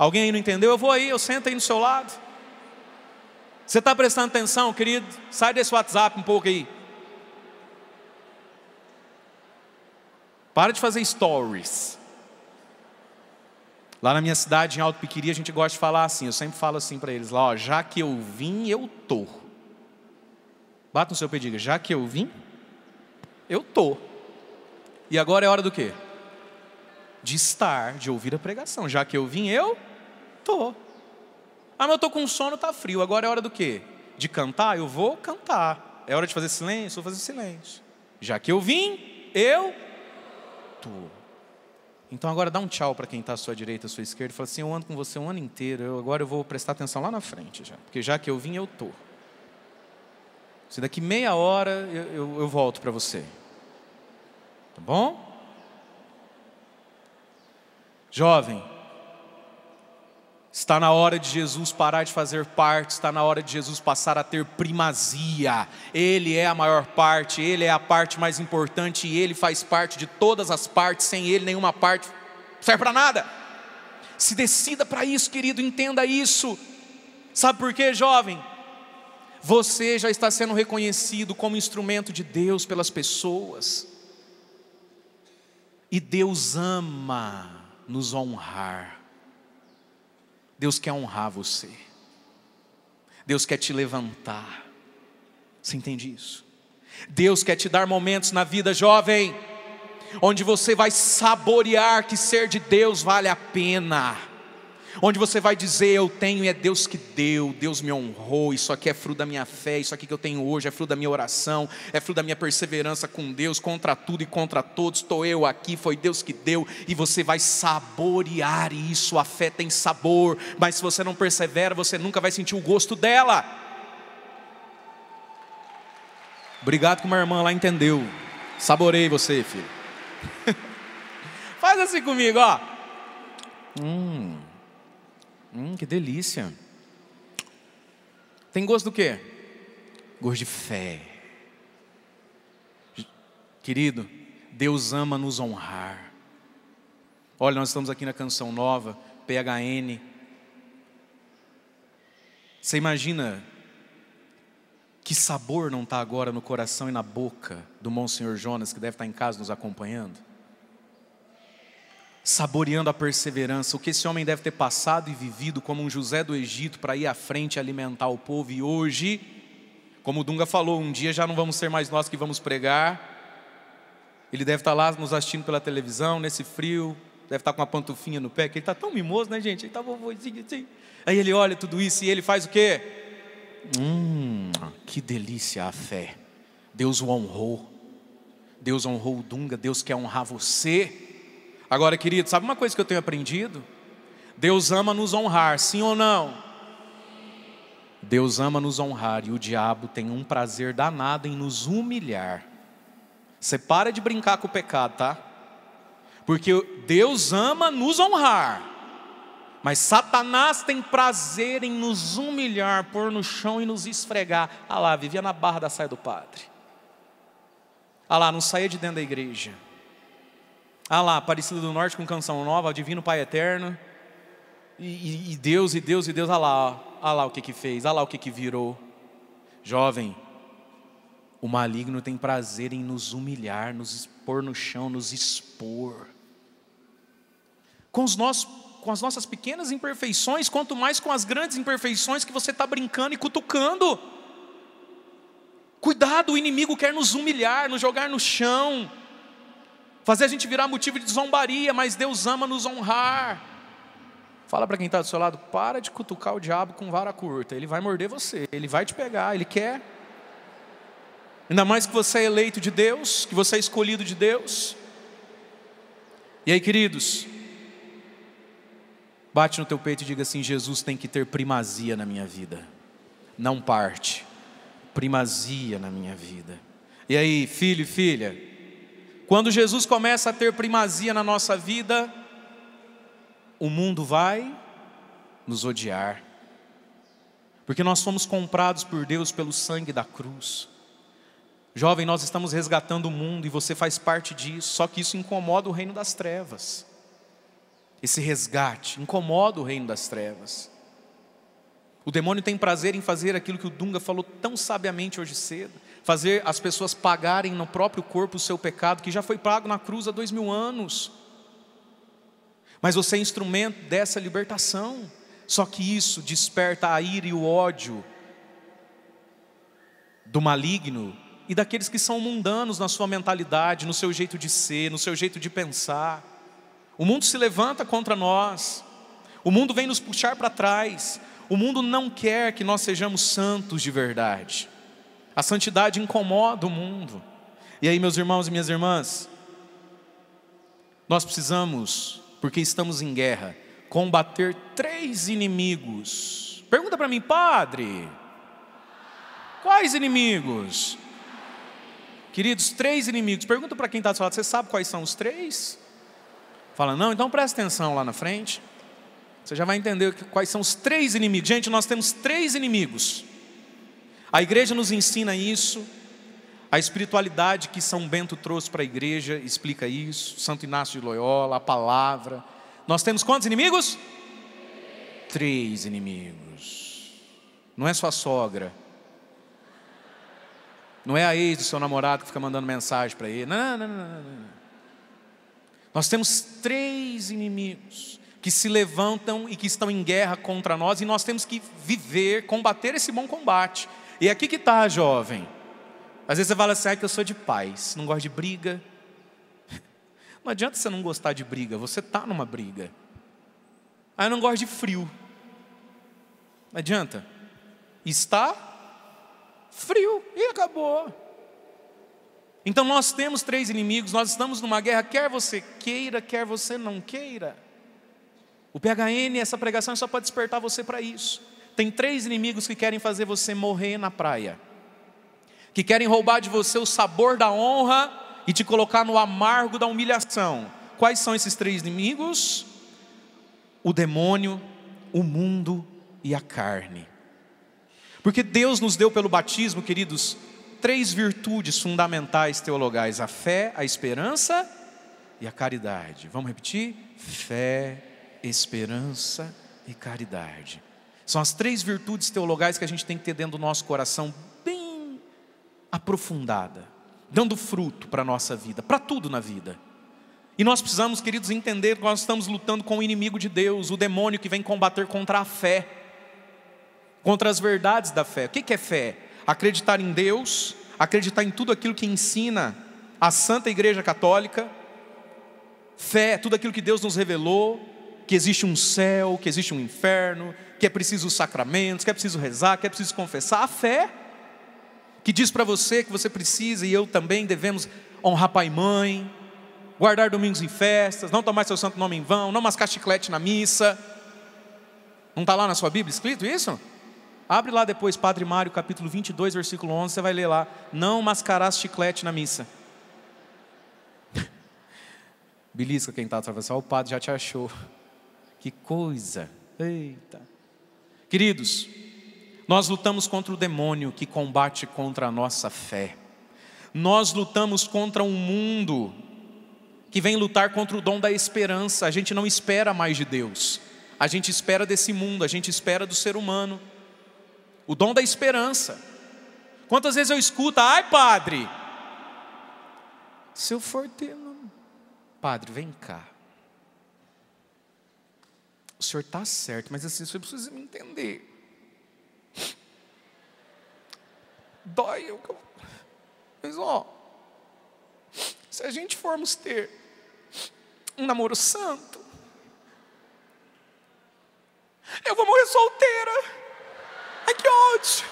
Alguém aí não entendeu? Eu vou aí, eu sento aí no seu lado. Você está prestando atenção, querido? Sai desse WhatsApp um pouco aí. Para de fazer stories. Lá na minha cidade, em Alto Piquiri, a gente gosta de falar assim. Eu sempre falo assim para eles lá, ó, já que eu vim, eu tô. Bata no seu pedido, já que eu vim, eu tô. E agora é hora do quê? De estar, de ouvir a pregação. Já que eu vim, eu Tô. Ah, mas eu tô com sono, tá frio. Agora é hora do quê? De cantar? Eu vou cantar. É hora de fazer silêncio? vou fazer silêncio. Já que eu vim, eu tô. Então agora dá um tchau para quem está à sua direita, à sua esquerda, e fala assim: eu ando com você um ano inteiro, eu, agora eu vou prestar atenção lá na frente já, porque já que eu vim, eu tô. Se daqui meia hora eu, eu, eu volto para você. Tá bom? Jovem, Está na hora de Jesus parar de fazer parte, está na hora de Jesus passar a ter primazia. Ele é a maior parte, ele é a parte mais importante e ele faz parte de todas as partes, sem ele nenhuma parte serve para nada. Se decida para isso, querido, entenda isso. Sabe por quê, jovem? Você já está sendo reconhecido como instrumento de Deus pelas pessoas. E Deus ama nos honrar. Deus quer honrar você. Deus quer te levantar. Você entende isso? Deus quer te dar momentos na vida jovem onde você vai saborear que ser de Deus vale a pena onde você vai dizer: Eu tenho e é Deus que deu, Deus me honrou, isso aqui é fruto da minha fé, isso aqui que eu tenho hoje é fruto da minha oração, é fruto da minha perseverança com Deus, contra tudo e contra todos, estou eu aqui, foi Deus que deu, e você vai saborear isso. A fé tem sabor, mas se você não persevera, você nunca vai sentir o gosto dela. Obrigado que uma irmã lá entendeu. Saborei você, filho. Faz assim comigo, ó. Hum. Hum, que delícia. Tem gosto do quê? Gosto de fé. Querido, Deus ama nos honrar. Olha, nós estamos aqui na canção nova, PHN. Você imagina que sabor não está agora no coração e na boca do Monsenhor Jonas, que deve estar tá em casa nos acompanhando? saboreando a perseverança, o que esse homem deve ter passado e vivido como um José do Egito para ir à frente alimentar o povo e hoje, como o Dunga falou, um dia já não vamos ser mais nós que vamos pregar. Ele deve estar lá nos assistindo pela televisão, nesse frio, deve estar com uma pantufinha no pé, que ele está tão mimoso, né, gente? Ele está vovozinho assim. Aí ele olha tudo isso e ele faz o quê? Hum, que delícia a fé. Deus o honrou. Deus honrou o Dunga, Deus quer honrar você. Agora, querido, sabe uma coisa que eu tenho aprendido? Deus ama nos honrar, sim ou não? Deus ama nos honrar e o diabo tem um prazer danado em nos humilhar. Você para de brincar com o pecado, tá? Porque Deus ama nos honrar, mas Satanás tem prazer em nos humilhar, pôr no chão e nos esfregar. Ah lá, vivia na barra da saia do padre. Ah lá, não saía de dentro da igreja. Ah lá, Aparecida do Norte com canção nova, Divino Pai Eterno. E, e, Deus, e Deus, e Deus, ah lá, ah lá o que que fez, ah lá o que que virou. Jovem, o maligno tem prazer em nos humilhar, nos expor no chão, nos expor. Com, os nossos, com as nossas pequenas imperfeições, quanto mais com as grandes imperfeições que você está brincando e cutucando. Cuidado, o inimigo quer nos humilhar, nos jogar no chão fazer a gente virar motivo de zombaria, mas Deus ama nos honrar. Fala para quem está do seu lado, para de cutucar o diabo com vara curta, ele vai morder você, ele vai te pegar, ele quer. Ainda mais que você é eleito de Deus, que você é escolhido de Deus. E aí, queridos, bate no teu peito e diga assim: Jesus tem que ter primazia na minha vida, não parte, primazia na minha vida. E aí, filho e filha, quando Jesus começa a ter primazia na nossa vida, o mundo vai nos odiar, porque nós fomos comprados por Deus pelo sangue da cruz. Jovem, nós estamos resgatando o mundo e você faz parte disso, só que isso incomoda o reino das trevas. Esse resgate incomoda o reino das trevas. O demônio tem prazer em fazer aquilo que o Dunga falou tão sabiamente hoje cedo fazer as pessoas pagarem no próprio corpo o seu pecado, que já foi pago na cruz há dois mil anos. Mas você é instrumento dessa libertação. Só que isso desperta a ira e o ódio do maligno e daqueles que são mundanos na sua mentalidade, no seu jeito de ser, no seu jeito de pensar. O mundo se levanta contra nós, o mundo vem nos puxar para trás, o mundo não quer que nós sejamos santos de verdade. A santidade incomoda o mundo. E aí, meus irmãos e minhas irmãs, nós precisamos, porque estamos em guerra, combater três inimigos. Pergunta para mim, padre, quais inimigos? Queridos, três inimigos. Pergunta para quem está do lado, você sabe quais são os três? Fala, não, então presta atenção lá na frente. Você já vai entender quais são os três inimigos. Gente, nós temos três inimigos. A igreja nos ensina isso, a espiritualidade que São Bento trouxe para a igreja explica isso, Santo Inácio de Loyola, a palavra. Nós temos quantos inimigos? Três inimigos. Não é sua sogra. Não é a ex do seu namorado que fica mandando mensagem para ele. Não, não, não, não. Nós temos três inimigos que se levantam e que estão em guerra contra nós, e nós temos que viver, combater esse bom combate e aqui que está, jovem. Às vezes você fala assim, ah, que eu sou de paz, não gosto de briga. Não adianta você não gostar de briga, você está numa briga. Ah, eu não gosto de frio. Não adianta. Está frio e acabou. Então nós temos três inimigos, nós estamos numa guerra, quer você queira, quer você não queira. O PHN, essa pregação só pode despertar você para isso tem três inimigos que querem fazer você morrer na praia, que querem roubar de você o sabor da honra e te colocar no amargo da humilhação. Quais são esses três inimigos? O demônio, o mundo e a carne. Porque Deus nos deu pelo batismo, queridos, três virtudes fundamentais teologais: a fé, a esperança e a caridade. Vamos repetir? Fé, esperança e caridade. São as três virtudes teologais que a gente tem que ter dentro do nosso coração, bem aprofundada, dando fruto para a nossa vida, para tudo na vida. E nós precisamos, queridos, entender que nós estamos lutando com o inimigo de Deus, o demônio que vem combater contra a fé, contra as verdades da fé. O que é fé? Acreditar em Deus, acreditar em tudo aquilo que ensina a Santa Igreja Católica, fé, é tudo aquilo que Deus nos revelou, que existe um céu, que existe um inferno, que é preciso os sacramentos, que é preciso rezar, que é preciso confessar. A fé, que diz para você que você precisa e eu também devemos honrar pai e mãe, guardar domingos em festas, não tomar seu santo nome em vão, não mascar chiclete na missa. Não está lá na sua Bíblia escrito isso? Abre lá depois, Padre Mário, capítulo 22, versículo 11, você vai ler lá: Não mascarás chiclete na missa. Belisca quem está atravessando, o padre já te achou. Que coisa! Eita! Queridos, nós lutamos contra o demônio que combate contra a nossa fé. Nós lutamos contra um mundo que vem lutar contra o dom da esperança. A gente não espera mais de Deus. A gente espera desse mundo, a gente espera do ser humano. O dom da esperança. Quantas vezes eu escuto, ai padre, se eu for ter. Padre, vem cá o senhor está certo, mas assim, o senhor precisa me entender. Dói, eu... mas ó, se a gente formos ter um namoro santo, eu vou morrer solteira. Ai que ódio.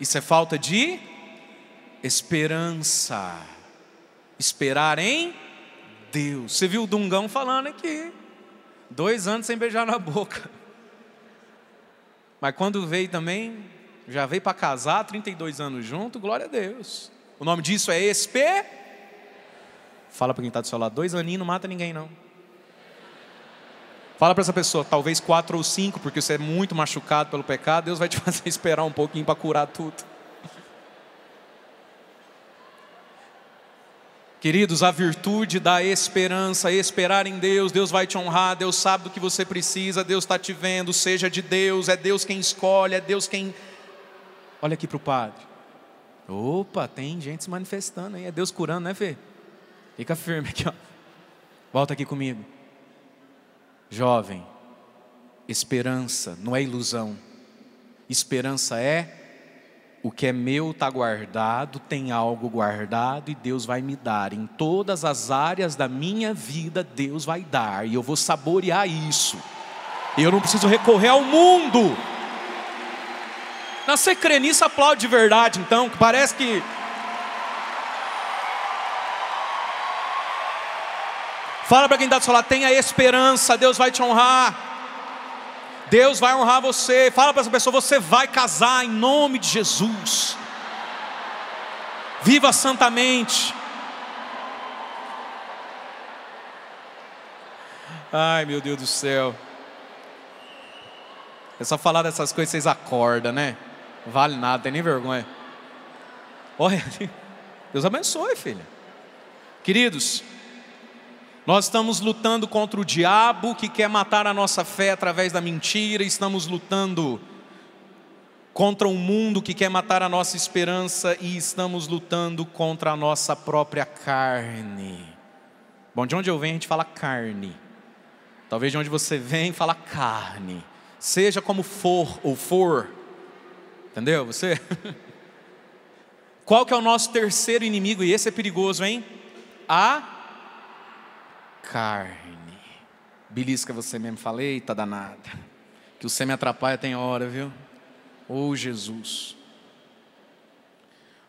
Isso é falta de esperança. Esperar em Deus. Você viu o Dungão falando aqui. Dois anos sem beijar na boca. Mas quando veio também, já veio para casar, 32 anos junto, glória a Deus. O nome disso é SP. Fala para quem está do seu lado, dois aninhos não mata ninguém não. Fala para essa pessoa, talvez quatro ou cinco, porque você é muito machucado pelo pecado, Deus vai te fazer esperar um pouquinho para curar tudo. Queridos, a virtude da esperança, esperar em Deus, Deus vai te honrar, Deus sabe do que você precisa, Deus está te vendo, seja de Deus, é Deus quem escolhe, é Deus quem. Olha aqui para o padre. Opa, tem gente se manifestando aí, é Deus curando, né, Fê? Fica firme aqui, ó. Volta aqui comigo. Jovem, esperança não é ilusão, esperança é o que é meu está guardado, tem algo guardado e Deus vai me dar. Em todas as áreas da minha vida, Deus vai dar e eu vou saborear isso. Eu não preciso recorrer ao mundo. Na crê aplaude de verdade, então, que parece que. Fala para quem está do seu lado, tenha esperança, Deus vai te honrar. Deus vai honrar você. Fala para essa pessoa: você vai casar em nome de Jesus. Viva santamente. Ai, meu Deus do céu. É só falar dessas coisas, vocês acordam, né? Vale nada, tem nem vergonha. Olha, Deus abençoe, filha. Queridos, nós estamos lutando contra o diabo que quer matar a nossa fé através da mentira, estamos lutando contra o um mundo que quer matar a nossa esperança e estamos lutando contra a nossa própria carne. Bom, de onde eu venho a gente fala carne. Talvez de onde você vem fala carne. Seja como for ou for. Entendeu você? Qual que é o nosso terceiro inimigo? E esse é perigoso, hein? A carne. Belisca você mesmo, falei, tá danada. Que você me atrapalha tem hora, viu? Ô oh, Jesus.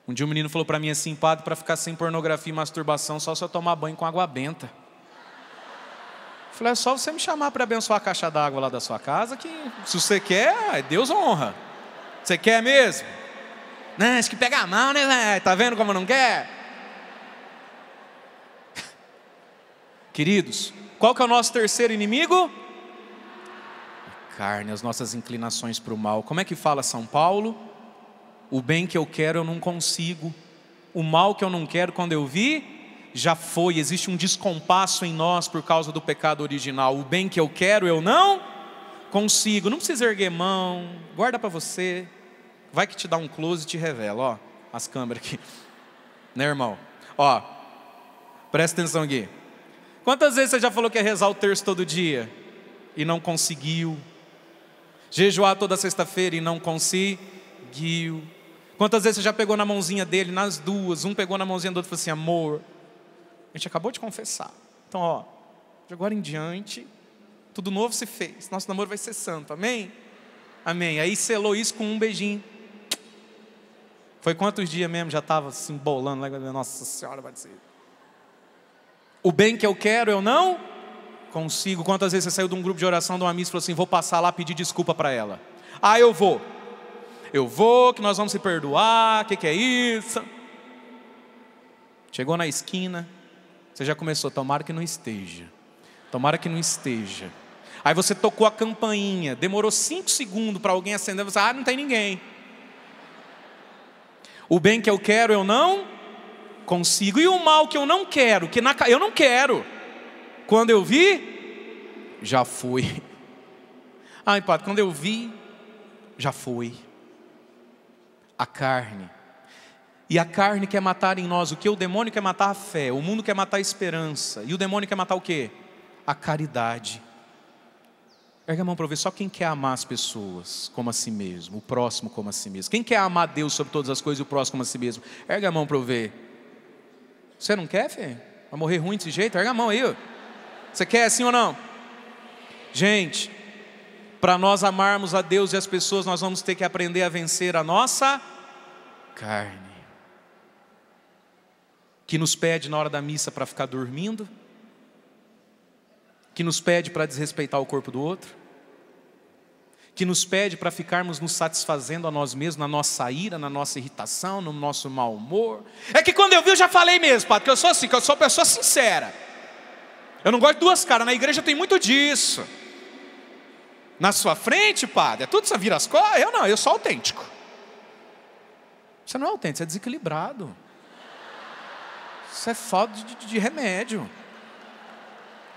Um dia um menino falou para mim assim, padre, para ficar sem pornografia e masturbação, só se eu tomar banho com água benta. Eu falei, é só você me chamar para abençoar a caixa d'água lá da sua casa, que se você quer, Deus honra. Você quer mesmo? Não, acho que pega mal, né? Tá vendo como não quer? Queridos, qual que é o nosso terceiro inimigo? A carne, as nossas inclinações para o mal. Como é que fala São Paulo? O bem que eu quero eu não consigo. O mal que eu não quero quando eu vi, já foi, existe um descompasso em nós por causa do pecado original. O bem que eu quero, eu não consigo. Não precisa erguer mão, guarda para você. Vai que te dá um close e te revela, ó, as câmeras aqui. Né, irmão? Ó. Presta atenção aqui. Quantas vezes você já falou que ia rezar o terço todo dia e não conseguiu? Jejuar toda sexta-feira e não conseguiu? Quantas vezes você já pegou na mãozinha dele, nas duas, um pegou na mãozinha do outro e falou assim: amor, a gente acabou de confessar. Então, ó, de agora em diante, tudo novo se fez, nosso namoro vai ser santo, amém? Amém. Aí selou isso com um beijinho. Foi quantos dias mesmo já estava se embolando, nossa senhora, vai dizer. O bem que eu quero eu não consigo. Quantas vezes você saiu de um grupo de oração, de uma missa e falou assim: vou passar lá pedir desculpa para ela? Ah, eu vou. Eu vou, que nós vamos se perdoar, o que, que é isso? Chegou na esquina, você já começou, tomara que não esteja. Tomara que não esteja. Aí você tocou a campainha, demorou cinco segundos para alguém acender, você, ah, não tem ninguém. O bem que eu quero eu não consigo. E o mal que eu não quero, que na, eu não quero. Quando eu vi, já foi. Ai, padre, quando eu vi, já foi. A carne. E a carne quer matar em nós o que? O demônio quer matar a fé, o mundo quer matar a esperança. E o demônio quer matar o que? A caridade. Erga a mão para ver só quem quer amar as pessoas como a si mesmo, o próximo como a si mesmo. Quem quer amar Deus sobre todas as coisas e o próximo como a si mesmo? Erga a mão para ver. Você não quer, filho? Vai morrer ruim desse jeito? Erga a mão aí. Ó. Você quer assim ou não? Gente, para nós amarmos a Deus e as pessoas, nós vamos ter que aprender a vencer a nossa carne. Que nos pede na hora da missa para ficar dormindo, que nos pede para desrespeitar o corpo do outro, que nos pede para ficarmos nos satisfazendo a nós mesmos, na nossa ira, na nossa irritação, no nosso mau humor. É que quando eu vi, eu já falei mesmo, Padre, que eu sou assim, que eu sou uma pessoa sincera. Eu não gosto de duas caras, na igreja tem muito disso. Na sua frente, Padre, é tudo isso vira as coisas. Ah, eu não, eu sou autêntico. Você não é autêntico, você é desequilibrado. Isso é falta de, de, de remédio.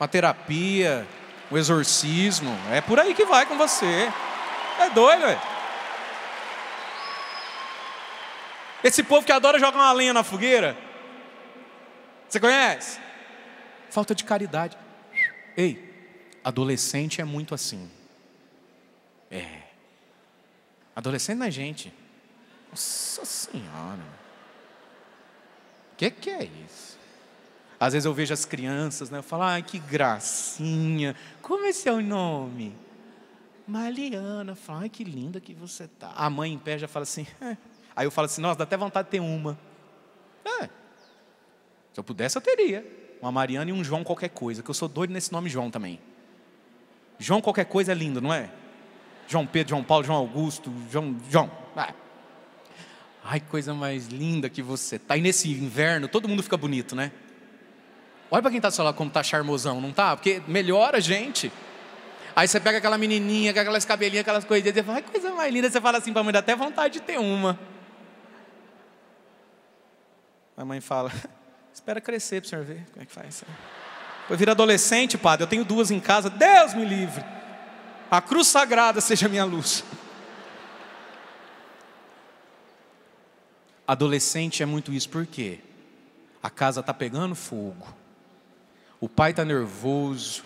Uma terapia, um exorcismo, é por aí que vai com você. É doido, velho. Esse povo que adora jogar uma lenha na fogueira. Você conhece? Falta de caridade. Ei, adolescente é muito assim. É. Adolescente na é gente. Nossa Senhora. O que, que é isso? Às vezes eu vejo as crianças, né? Eu falo, ai, que gracinha. Como é seu nome? Mariana, fala, ai que linda que você tá. A mãe em pé já fala assim, é. aí eu falo assim, nossa, dá até vontade de ter uma. É. Se eu pudesse, eu teria. Uma Mariana e um João qualquer coisa, que eu sou doido nesse nome João também. João qualquer coisa é lindo, não é? João Pedro, João Paulo, João Augusto, João. João. Ai, coisa mais linda que você tá. E nesse inverno, todo mundo fica bonito, né? Olha para quem está do seu lado como tá charmosão, não tá? Porque melhora a gente. Aí você pega aquela menininha, com aquelas cabelinhas, aquelas coisinhas, e fala, ai, coisa mais linda. Você fala assim para a mãe, dá até vontade de ter uma. A mãe fala, espera crescer para o senhor ver como é que faz. Eu viro adolescente, padre, eu tenho duas em casa, Deus me livre. A cruz sagrada seja minha luz. Adolescente é muito isso, por quê? A casa está pegando fogo, o pai está nervoso,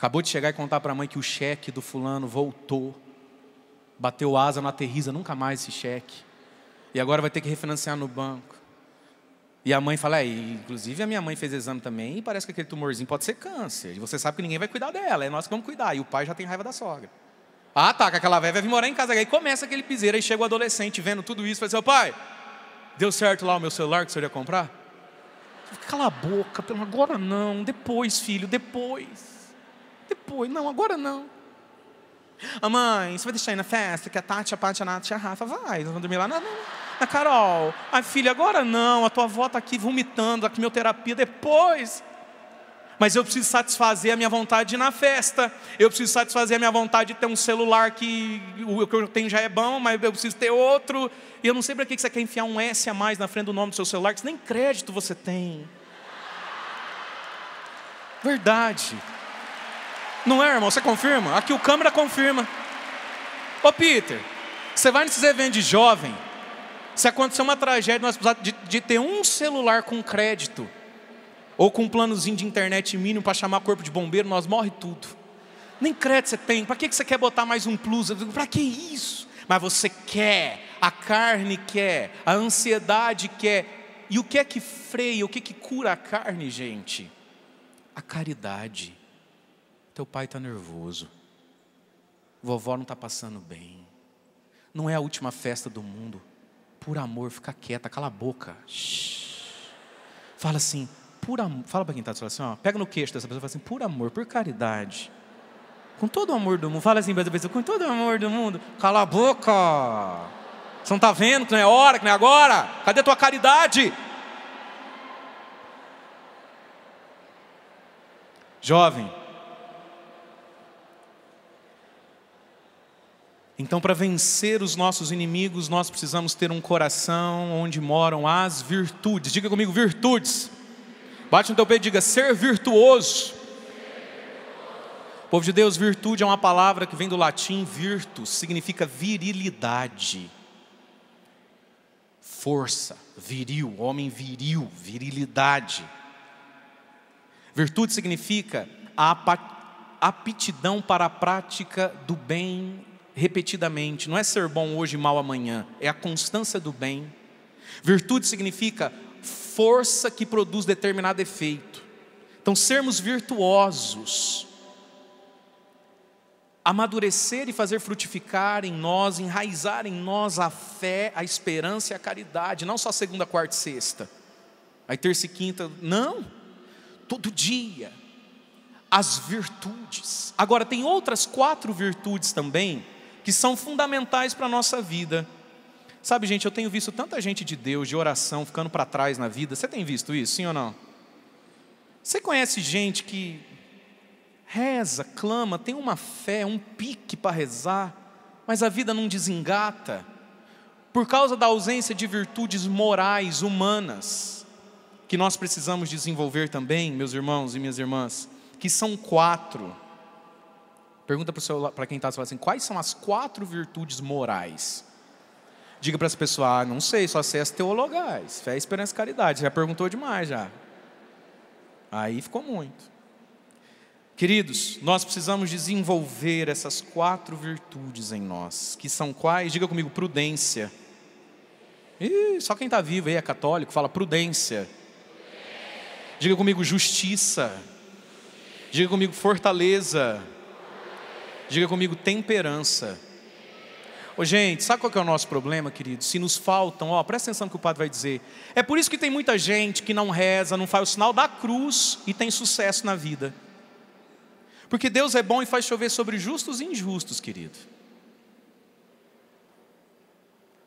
Acabou de chegar e contar para a mãe que o cheque do fulano voltou. Bateu asa, não aterriza nunca mais esse cheque. E agora vai ter que refinanciar no banco. E a mãe fala, é, inclusive a minha mãe fez exame também e parece que aquele tumorzinho pode ser câncer. E você sabe que ninguém vai cuidar dela, é nós que vamos cuidar. E o pai já tem raiva da sogra. Ah, tá, que aquela velha vai vir morar em casa. Aí começa aquele piseiro, aí chega o adolescente vendo tudo isso, fala assim, oh, pai, deu certo lá o meu celular que o senhor ia comprar? Cala a boca, pelo agora não, depois, filho, depois. Depois, não, agora não. A ah, mãe, você vai deixar ir na festa? Que a Tati, a Paty, a Nath e a Rafa, vai. Não vamos dormir lá na, na, na Carol. A ah, filha, agora não, a tua avó está aqui vomitando, a quimioterapia depois mas eu preciso satisfazer a minha vontade de ir na festa, eu preciso satisfazer a minha vontade de ter um celular que o que eu tenho já é bom, mas eu preciso ter outro. E eu não sei para que você quer enfiar um S a mais na frente do nome do seu celular, que nem crédito você tem. Verdade. Não é, irmão? Você confirma? Aqui o câmera confirma. Ô Peter, você vai nesses eventos de jovem, se acontecer uma tragédia, nós precisamos de, de ter um celular com crédito, ou com um planozinho de internet mínimo para chamar corpo de bombeiro, nós morre tudo. Nem crédito você tem, para que, que você quer botar mais um plus? Para que isso? Mas você quer, a carne quer, a ansiedade quer. E o que é que freia, o que é que cura a carne, gente? A caridade. Teu pai está nervoso. Vovó não está passando bem. Não é a última festa do mundo. Por amor, fica quieta, cala a boca. Shhh. Fala assim, por amor. Fala para quem está assim, ó, pega no queixo dessa pessoa e fala assim, por amor, por caridade. Com todo o amor do mundo. Fala assim para essa pessoa, com todo o amor do mundo. Cala a boca. Você não está vendo que não é hora, que não é agora? Cadê a tua caridade? Jovem, Então, para vencer os nossos inimigos, nós precisamos ter um coração onde moram as virtudes. Diga comigo, virtudes. Bate no teu pé e diga, ser virtuoso. Povo de Deus, virtude é uma palavra que vem do latim virtus, significa virilidade, força, viril, homem viril, virilidade. Virtude significa a aptidão para a prática do bem repetidamente. Não é ser bom hoje e mal amanhã, é a constância do bem. Virtude significa força que produz determinado efeito. Então, sermos virtuosos, amadurecer e fazer frutificar em nós, enraizar em nós a fé, a esperança e a caridade, não só segunda, quarta e sexta, aí terça e quinta, não, todo dia, as virtudes. Agora, tem outras quatro virtudes também que são fundamentais para a nossa vida. Sabe, gente, eu tenho visto tanta gente de Deus, de oração, ficando para trás na vida. Você tem visto isso, sim ou não? Você conhece gente que reza, clama, tem uma fé, um pique para rezar, mas a vida não desengata por causa da ausência de virtudes morais, humanas, que nós precisamos desenvolver também, meus irmãos e minhas irmãs, que são quatro. Pergunta para quem está assim, quais são as quatro virtudes morais? Diga para as pessoas, ah, não sei, só sei as teologais, fé, esperança e caridade. Já perguntou demais já. Aí ficou muito. Queridos, nós precisamos desenvolver essas quatro virtudes em nós, que são quais? Diga comigo, prudência. Ih, só quem está vivo aí é católico, fala prudência. Diga comigo, justiça. Diga comigo, fortaleza. Diga comigo, temperança. Ô, gente, sabe qual é o nosso problema, querido? Se nos faltam, ó, presta atenção no que o padre vai dizer. É por isso que tem muita gente que não reza, não faz o sinal da cruz e tem sucesso na vida. Porque Deus é bom e faz chover sobre justos e injustos, querido.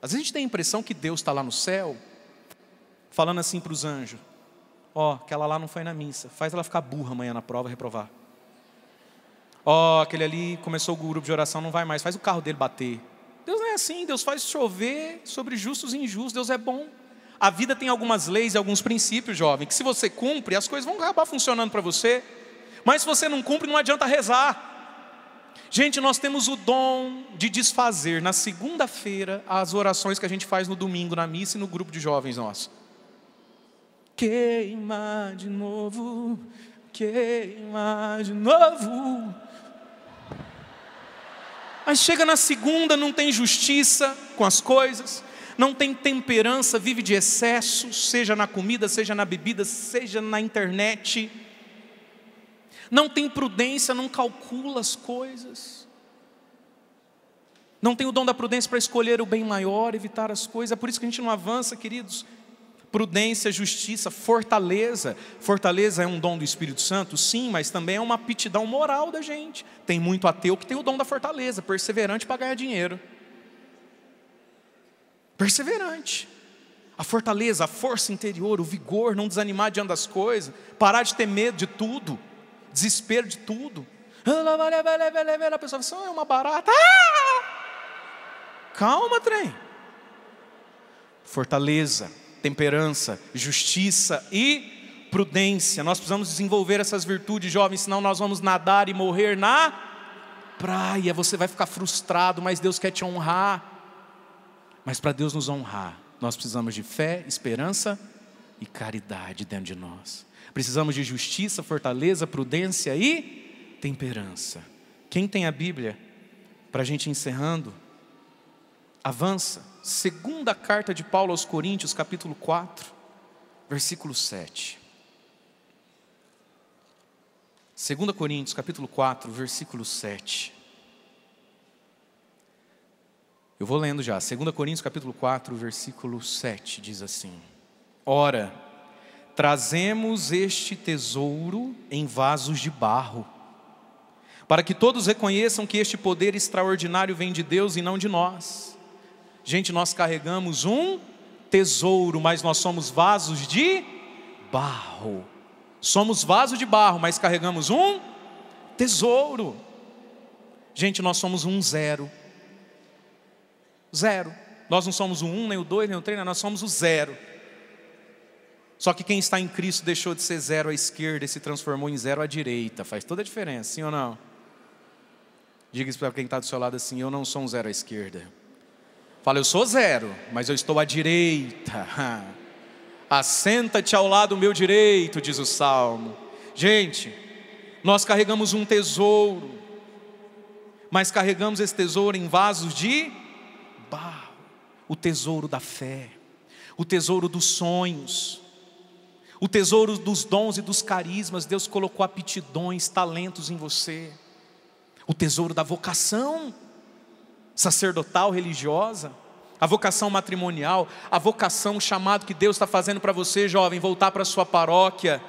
Às vezes a gente tem a impressão que Deus está lá no céu, falando assim para os anjos: Ó, aquela lá não foi na missa, faz ela ficar burra amanhã na prova, reprovar. Ó, oh, aquele ali começou o grupo de oração, não vai mais, faz o carro dele bater. Deus não é assim, Deus faz chover sobre justos e injustos, Deus é bom. A vida tem algumas leis e alguns princípios, jovem, que se você cumpre, as coisas vão acabar funcionando para você. Mas se você não cumpre, não adianta rezar. Gente, nós temos o dom de desfazer na segunda-feira as orações que a gente faz no domingo na missa e no grupo de jovens nossos. Queima de novo, queima de novo mas chega na segunda, não tem justiça com as coisas, não tem temperança, vive de excesso, seja na comida, seja na bebida, seja na internet. Não tem prudência, não calcula as coisas. Não tem o dom da prudência para escolher o bem maior, evitar as coisas. É por isso que a gente não avança, queridos prudência, justiça, fortaleza. Fortaleza é um dom do Espírito Santo, sim, mas também é uma aptidão moral da gente. Tem muito ateu que tem o dom da fortaleza, perseverante para ganhar dinheiro. Perseverante. A fortaleza, a força interior, o vigor, não desanimar diante das coisas, parar de ter medo de tudo, desespero de tudo. Ah, a pessoa fala, é uma barata. Ah! Calma, trem. Fortaleza temperança, justiça e prudência. Nós precisamos desenvolver essas virtudes, jovens, senão nós vamos nadar e morrer na praia. Você vai ficar frustrado, mas Deus quer te honrar. Mas para Deus nos honrar, nós precisamos de fé, esperança e caridade dentro de nós. Precisamos de justiça, fortaleza, prudência e temperança. Quem tem a Bíblia? Para a gente encerrando. Avança. Segunda carta de Paulo aos Coríntios, capítulo 4, versículo 7. 2 Coríntios, capítulo 4, versículo 7. Eu vou lendo já. 2 Coríntios, capítulo 4, versículo 7 diz assim: Ora, trazemos este tesouro em vasos de barro, para que todos reconheçam que este poder extraordinário vem de Deus e não de nós. Gente, nós carregamos um tesouro, mas nós somos vasos de barro. Somos vaso de barro, mas carregamos um tesouro. Gente, nós somos um zero. Zero. Nós não somos o um, nem o dois, nem o três, né? nós somos o zero. Só que quem está em Cristo deixou de ser zero à esquerda e se transformou em zero à direita. Faz toda a diferença, sim ou não? Diga isso para quem está do seu lado assim: eu não sou um zero à esquerda. Fala, eu sou zero, mas eu estou à direita. Assenta-te ao lado meu direito, diz o salmo. Gente, nós carregamos um tesouro, mas carregamos esse tesouro em vasos de barro o tesouro da fé, o tesouro dos sonhos, o tesouro dos dons e dos carismas. Deus colocou aptidões, talentos em você, o tesouro da vocação sacerdotal, religiosa, a vocação matrimonial, a vocação, o chamado que Deus está fazendo para você, jovem, voltar para a sua paróquia,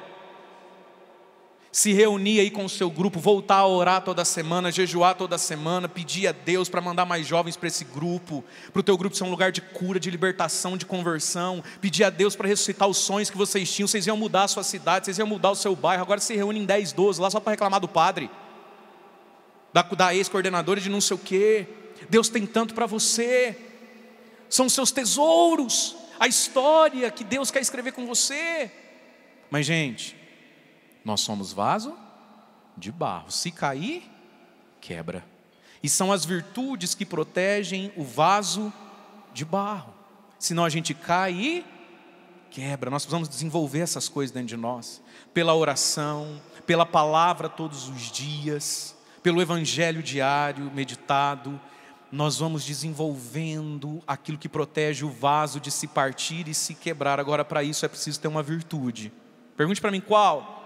se reunir aí com o seu grupo, voltar a orar toda semana, jejuar toda semana, pedir a Deus para mandar mais jovens para esse grupo, para o teu grupo ser um lugar de cura, de libertação, de conversão, pedir a Deus para ressuscitar os sonhos que vocês tinham, vocês iam mudar a sua cidade, vocês iam mudar o seu bairro, agora se reúnem 10, 12 lá só para reclamar do padre, da, da ex-coordenadora de não sei o quê. Deus tem tanto para você, são seus tesouros, a história que Deus quer escrever com você. Mas, gente, nós somos vaso de barro, se cair, quebra. E são as virtudes que protegem o vaso de barro, senão a gente cai e quebra. Nós precisamos desenvolver essas coisas dentro de nós, pela oração, pela palavra todos os dias, pelo evangelho diário meditado, nós vamos desenvolvendo aquilo que protege o vaso de se partir e se quebrar. Agora, para isso é preciso ter uma virtude. Pergunte para mim qual?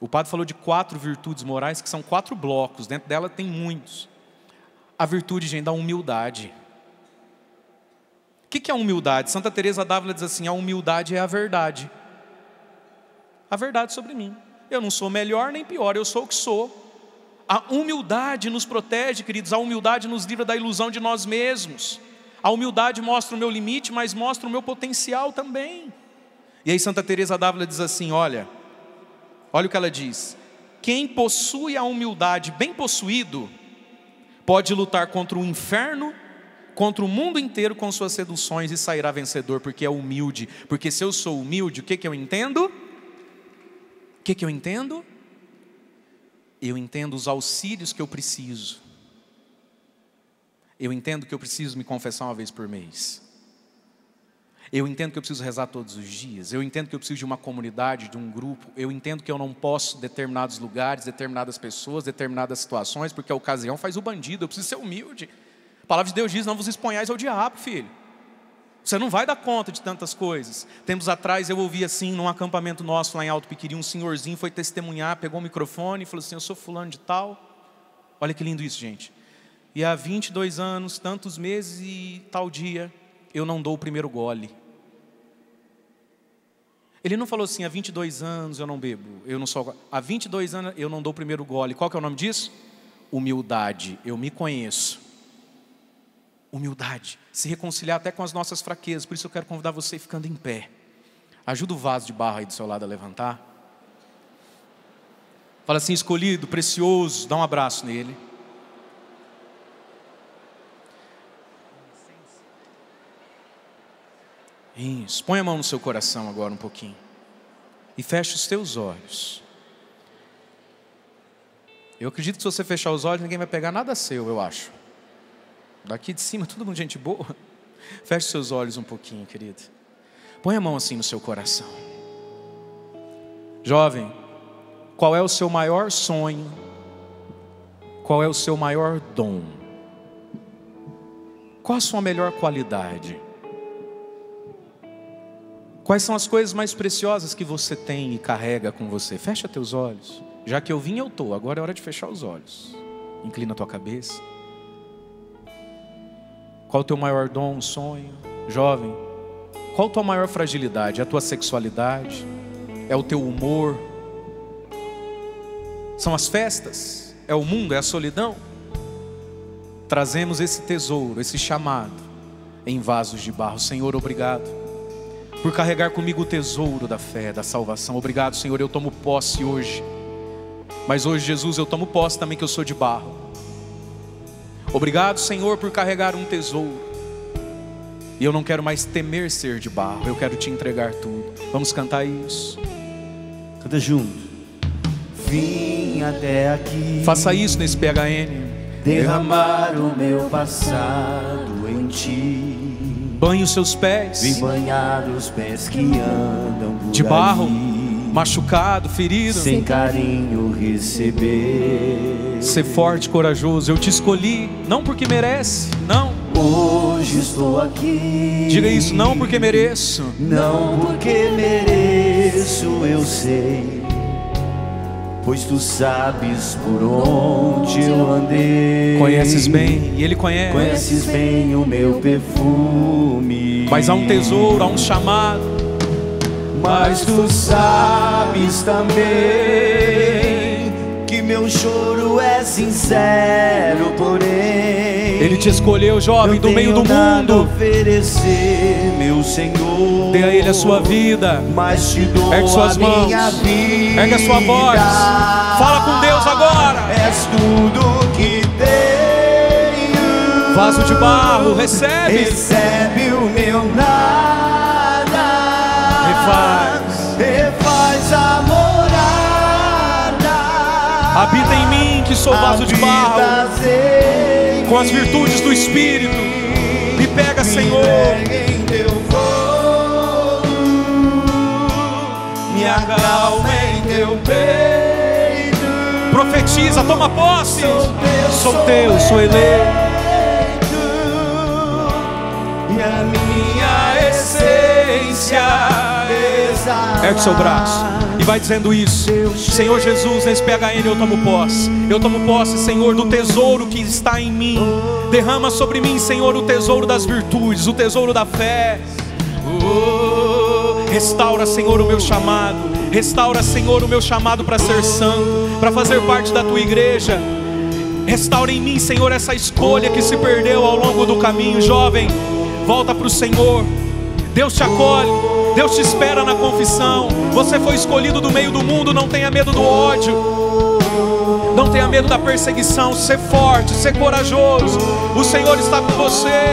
O padre falou de quatro virtudes morais, que são quatro blocos, dentro dela tem muitos. A virtude, gente, da humildade. O que é a humildade? Santa Teresa d'Ávila diz assim: a humildade é a verdade. A verdade sobre mim. Eu não sou melhor nem pior, eu sou o que sou a humildade nos protege, queridos, a humildade nos livra da ilusão de nós mesmos. A humildade mostra o meu limite, mas mostra o meu potencial também. E aí Santa Teresa d'Ávila diz assim, olha, olha o que ela diz: quem possui a humildade bem possuído, pode lutar contra o inferno, contra o mundo inteiro com suas seduções e sairá vencedor, porque é humilde. Porque se eu sou humilde, o que, que eu entendo? O que, que eu entendo? Eu entendo os auxílios que eu preciso. Eu entendo que eu preciso me confessar uma vez por mês. Eu entendo que eu preciso rezar todos os dias. Eu entendo que eu preciso de uma comunidade, de um grupo. Eu entendo que eu não posso determinados lugares, determinadas pessoas, determinadas situações, porque a ocasião faz o bandido. Eu preciso ser humilde. A palavra de Deus diz: não vos exponhais ao diabo, filho. Você não vai dar conta de tantas coisas. Tempos atrás eu ouvi assim, num acampamento nosso lá em Alto Piquiri, um senhorzinho foi testemunhar, pegou o microfone e falou assim: Eu sou fulano de tal. Olha que lindo isso, gente. E há 22 anos, tantos meses e tal dia, eu não dou o primeiro gole. Ele não falou assim: há 22 anos eu não bebo, eu não sou. Há 22 anos eu não dou o primeiro gole. Qual que é o nome disso? Humildade. Eu me conheço humildade, se reconciliar até com as nossas fraquezas. Por isso eu quero convidar você ficando em pé. Ajuda o vaso de barro aí do seu lado a levantar. Fala assim, escolhido, precioso, dá um abraço nele. Isso. Põe a mão no seu coração agora um pouquinho. E fecha os teus olhos. Eu acredito que se você fechar os olhos, ninguém vai pegar nada seu, eu acho. Daqui de cima, todo mundo gente boa. Feche seus olhos um pouquinho, querido. Põe a mão assim no seu coração. Jovem, qual é o seu maior sonho? Qual é o seu maior dom? Qual a sua melhor qualidade? Quais são as coisas mais preciosas que você tem e carrega com você? Fecha teus olhos. Já que eu vim, eu estou. Agora é hora de fechar os olhos. Inclina a tua cabeça. Qual o teu maior dom, sonho? Jovem, qual a tua maior fragilidade? É a tua sexualidade? É o teu humor? São as festas? É o mundo? É a solidão? Trazemos esse tesouro, esse chamado em vasos de barro. Senhor, obrigado por carregar comigo o tesouro da fé, da salvação. Obrigado, Senhor, eu tomo posse hoje. Mas hoje, Jesus, eu tomo posse também que eu sou de barro. Obrigado, Senhor, por carregar um tesouro. E eu não quero mais temer ser de barro, eu quero te entregar tudo. Vamos cantar isso. Canta junto. Vim até aqui. Faça isso nesse PHN. Derramar o meu passado em ti. Banhe os seus pés. Vim banhar os pés que andam de barro. Aí machucado, ferido, sem carinho receber. Ser forte, corajoso, eu te escolhi não porque merece, não. Hoje estou aqui. Diga isso não porque mereço. Não porque mereço, eu sei. Pois tu sabes por onde eu andei. Conheces bem, e ele conhece. Conheces bem o meu perfume. Mas há um tesouro, há um chamado mas tu sabes também que meu choro é sincero, porém. Ele te escolheu, jovem, do meio do mundo. Oferecer, meu Senhor. Dê a Ele a sua vida. Mas te dou suas mãos. Pega a sua voz. Fala com Deus agora. És tudo que tenho. Vaso de barro, recebe. Recebe o meu nada faz, refaz a morada. Habita em mim que sou vaso de barro, com as virtudes do Espírito. Me pega, me Senhor. Pega em teu fogo, me acalma em teu peito. Profetiza, toma posse. Sou teu, sou, sou, teu, sou eleito. E a minha essência. Ergue seu braço e vai dizendo isso. Senhor Jesus, nesse PHN eu tomo posse. Eu tomo posse, Senhor, do tesouro que está em mim. Derrama sobre mim, Senhor, o tesouro das virtudes, o tesouro da fé. Oh, restaura, Senhor, o meu chamado. Restaura, Senhor, o meu chamado para ser santo, para fazer parte da tua igreja. Restaura em mim, Senhor, essa escolha que se perdeu ao longo do caminho. Jovem, volta para o Senhor. Deus te acolhe. Deus te espera na confissão. Você foi escolhido do meio do mundo, não tenha medo do ódio. Não tenha medo da perseguição, ser forte, ser corajoso. O Senhor está com você.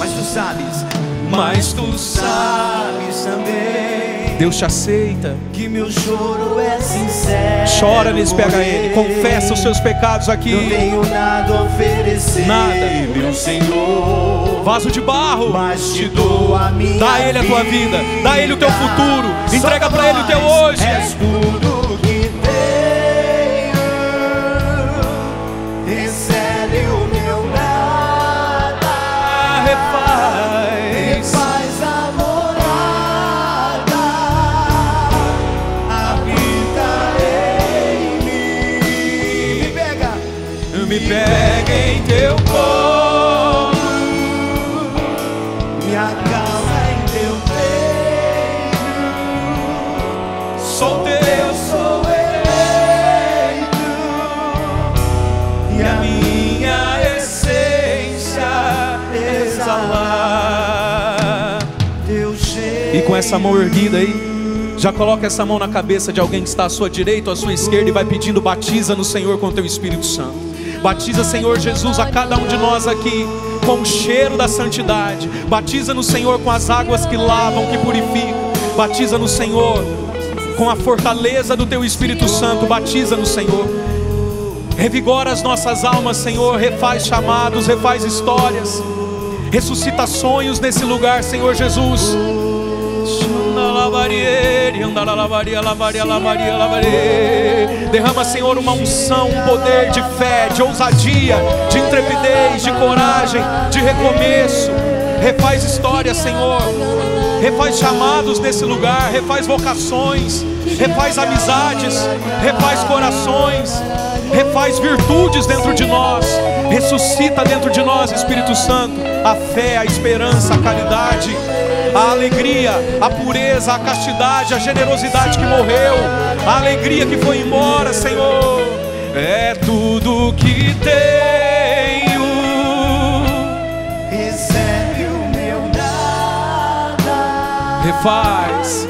Mas tu sabes, mas tu sabes também. Deus te aceita. Que meu choro é sincero. Chora nesse PHN, confessa os seus pecados aqui. Não tenho nada a oferecer, nada. meu é Senhor vaso de barro. Mas te dou a minha Dá ele a tua vida, dá ele o teu futuro, entrega para ele o teu hoje. És tudo que tem. essa mão erguida aí. Já coloca essa mão na cabeça de alguém que está à sua direita ou à sua esquerda e vai pedindo: batiza no Senhor com teu Espírito Santo. Batiza, Senhor Jesus, a cada um de nós aqui com o cheiro da santidade. Batiza no Senhor com as águas que lavam, que purificam. Batiza no Senhor com a fortaleza do teu Espírito Santo. Batiza no Senhor. Revigora as nossas almas, Senhor. Refaz chamados, refaz histórias. Ressuscita sonhos nesse lugar, Senhor Jesus. Derrama, Senhor, uma unção, um poder de fé, de ousadia, de intrepidez, de coragem, de recomeço. Refaz história, Senhor. Refaz chamados nesse lugar, refaz vocações, refaz amizades, refaz corações, refaz virtudes dentro de nós, ressuscita dentro de nós, Espírito Santo, a fé, a esperança, a caridade, a alegria, a pureza, a castidade, a generosidade que morreu, a alegria que foi embora, Senhor. É tudo que tenho. Recebe o meu nada. Refaz.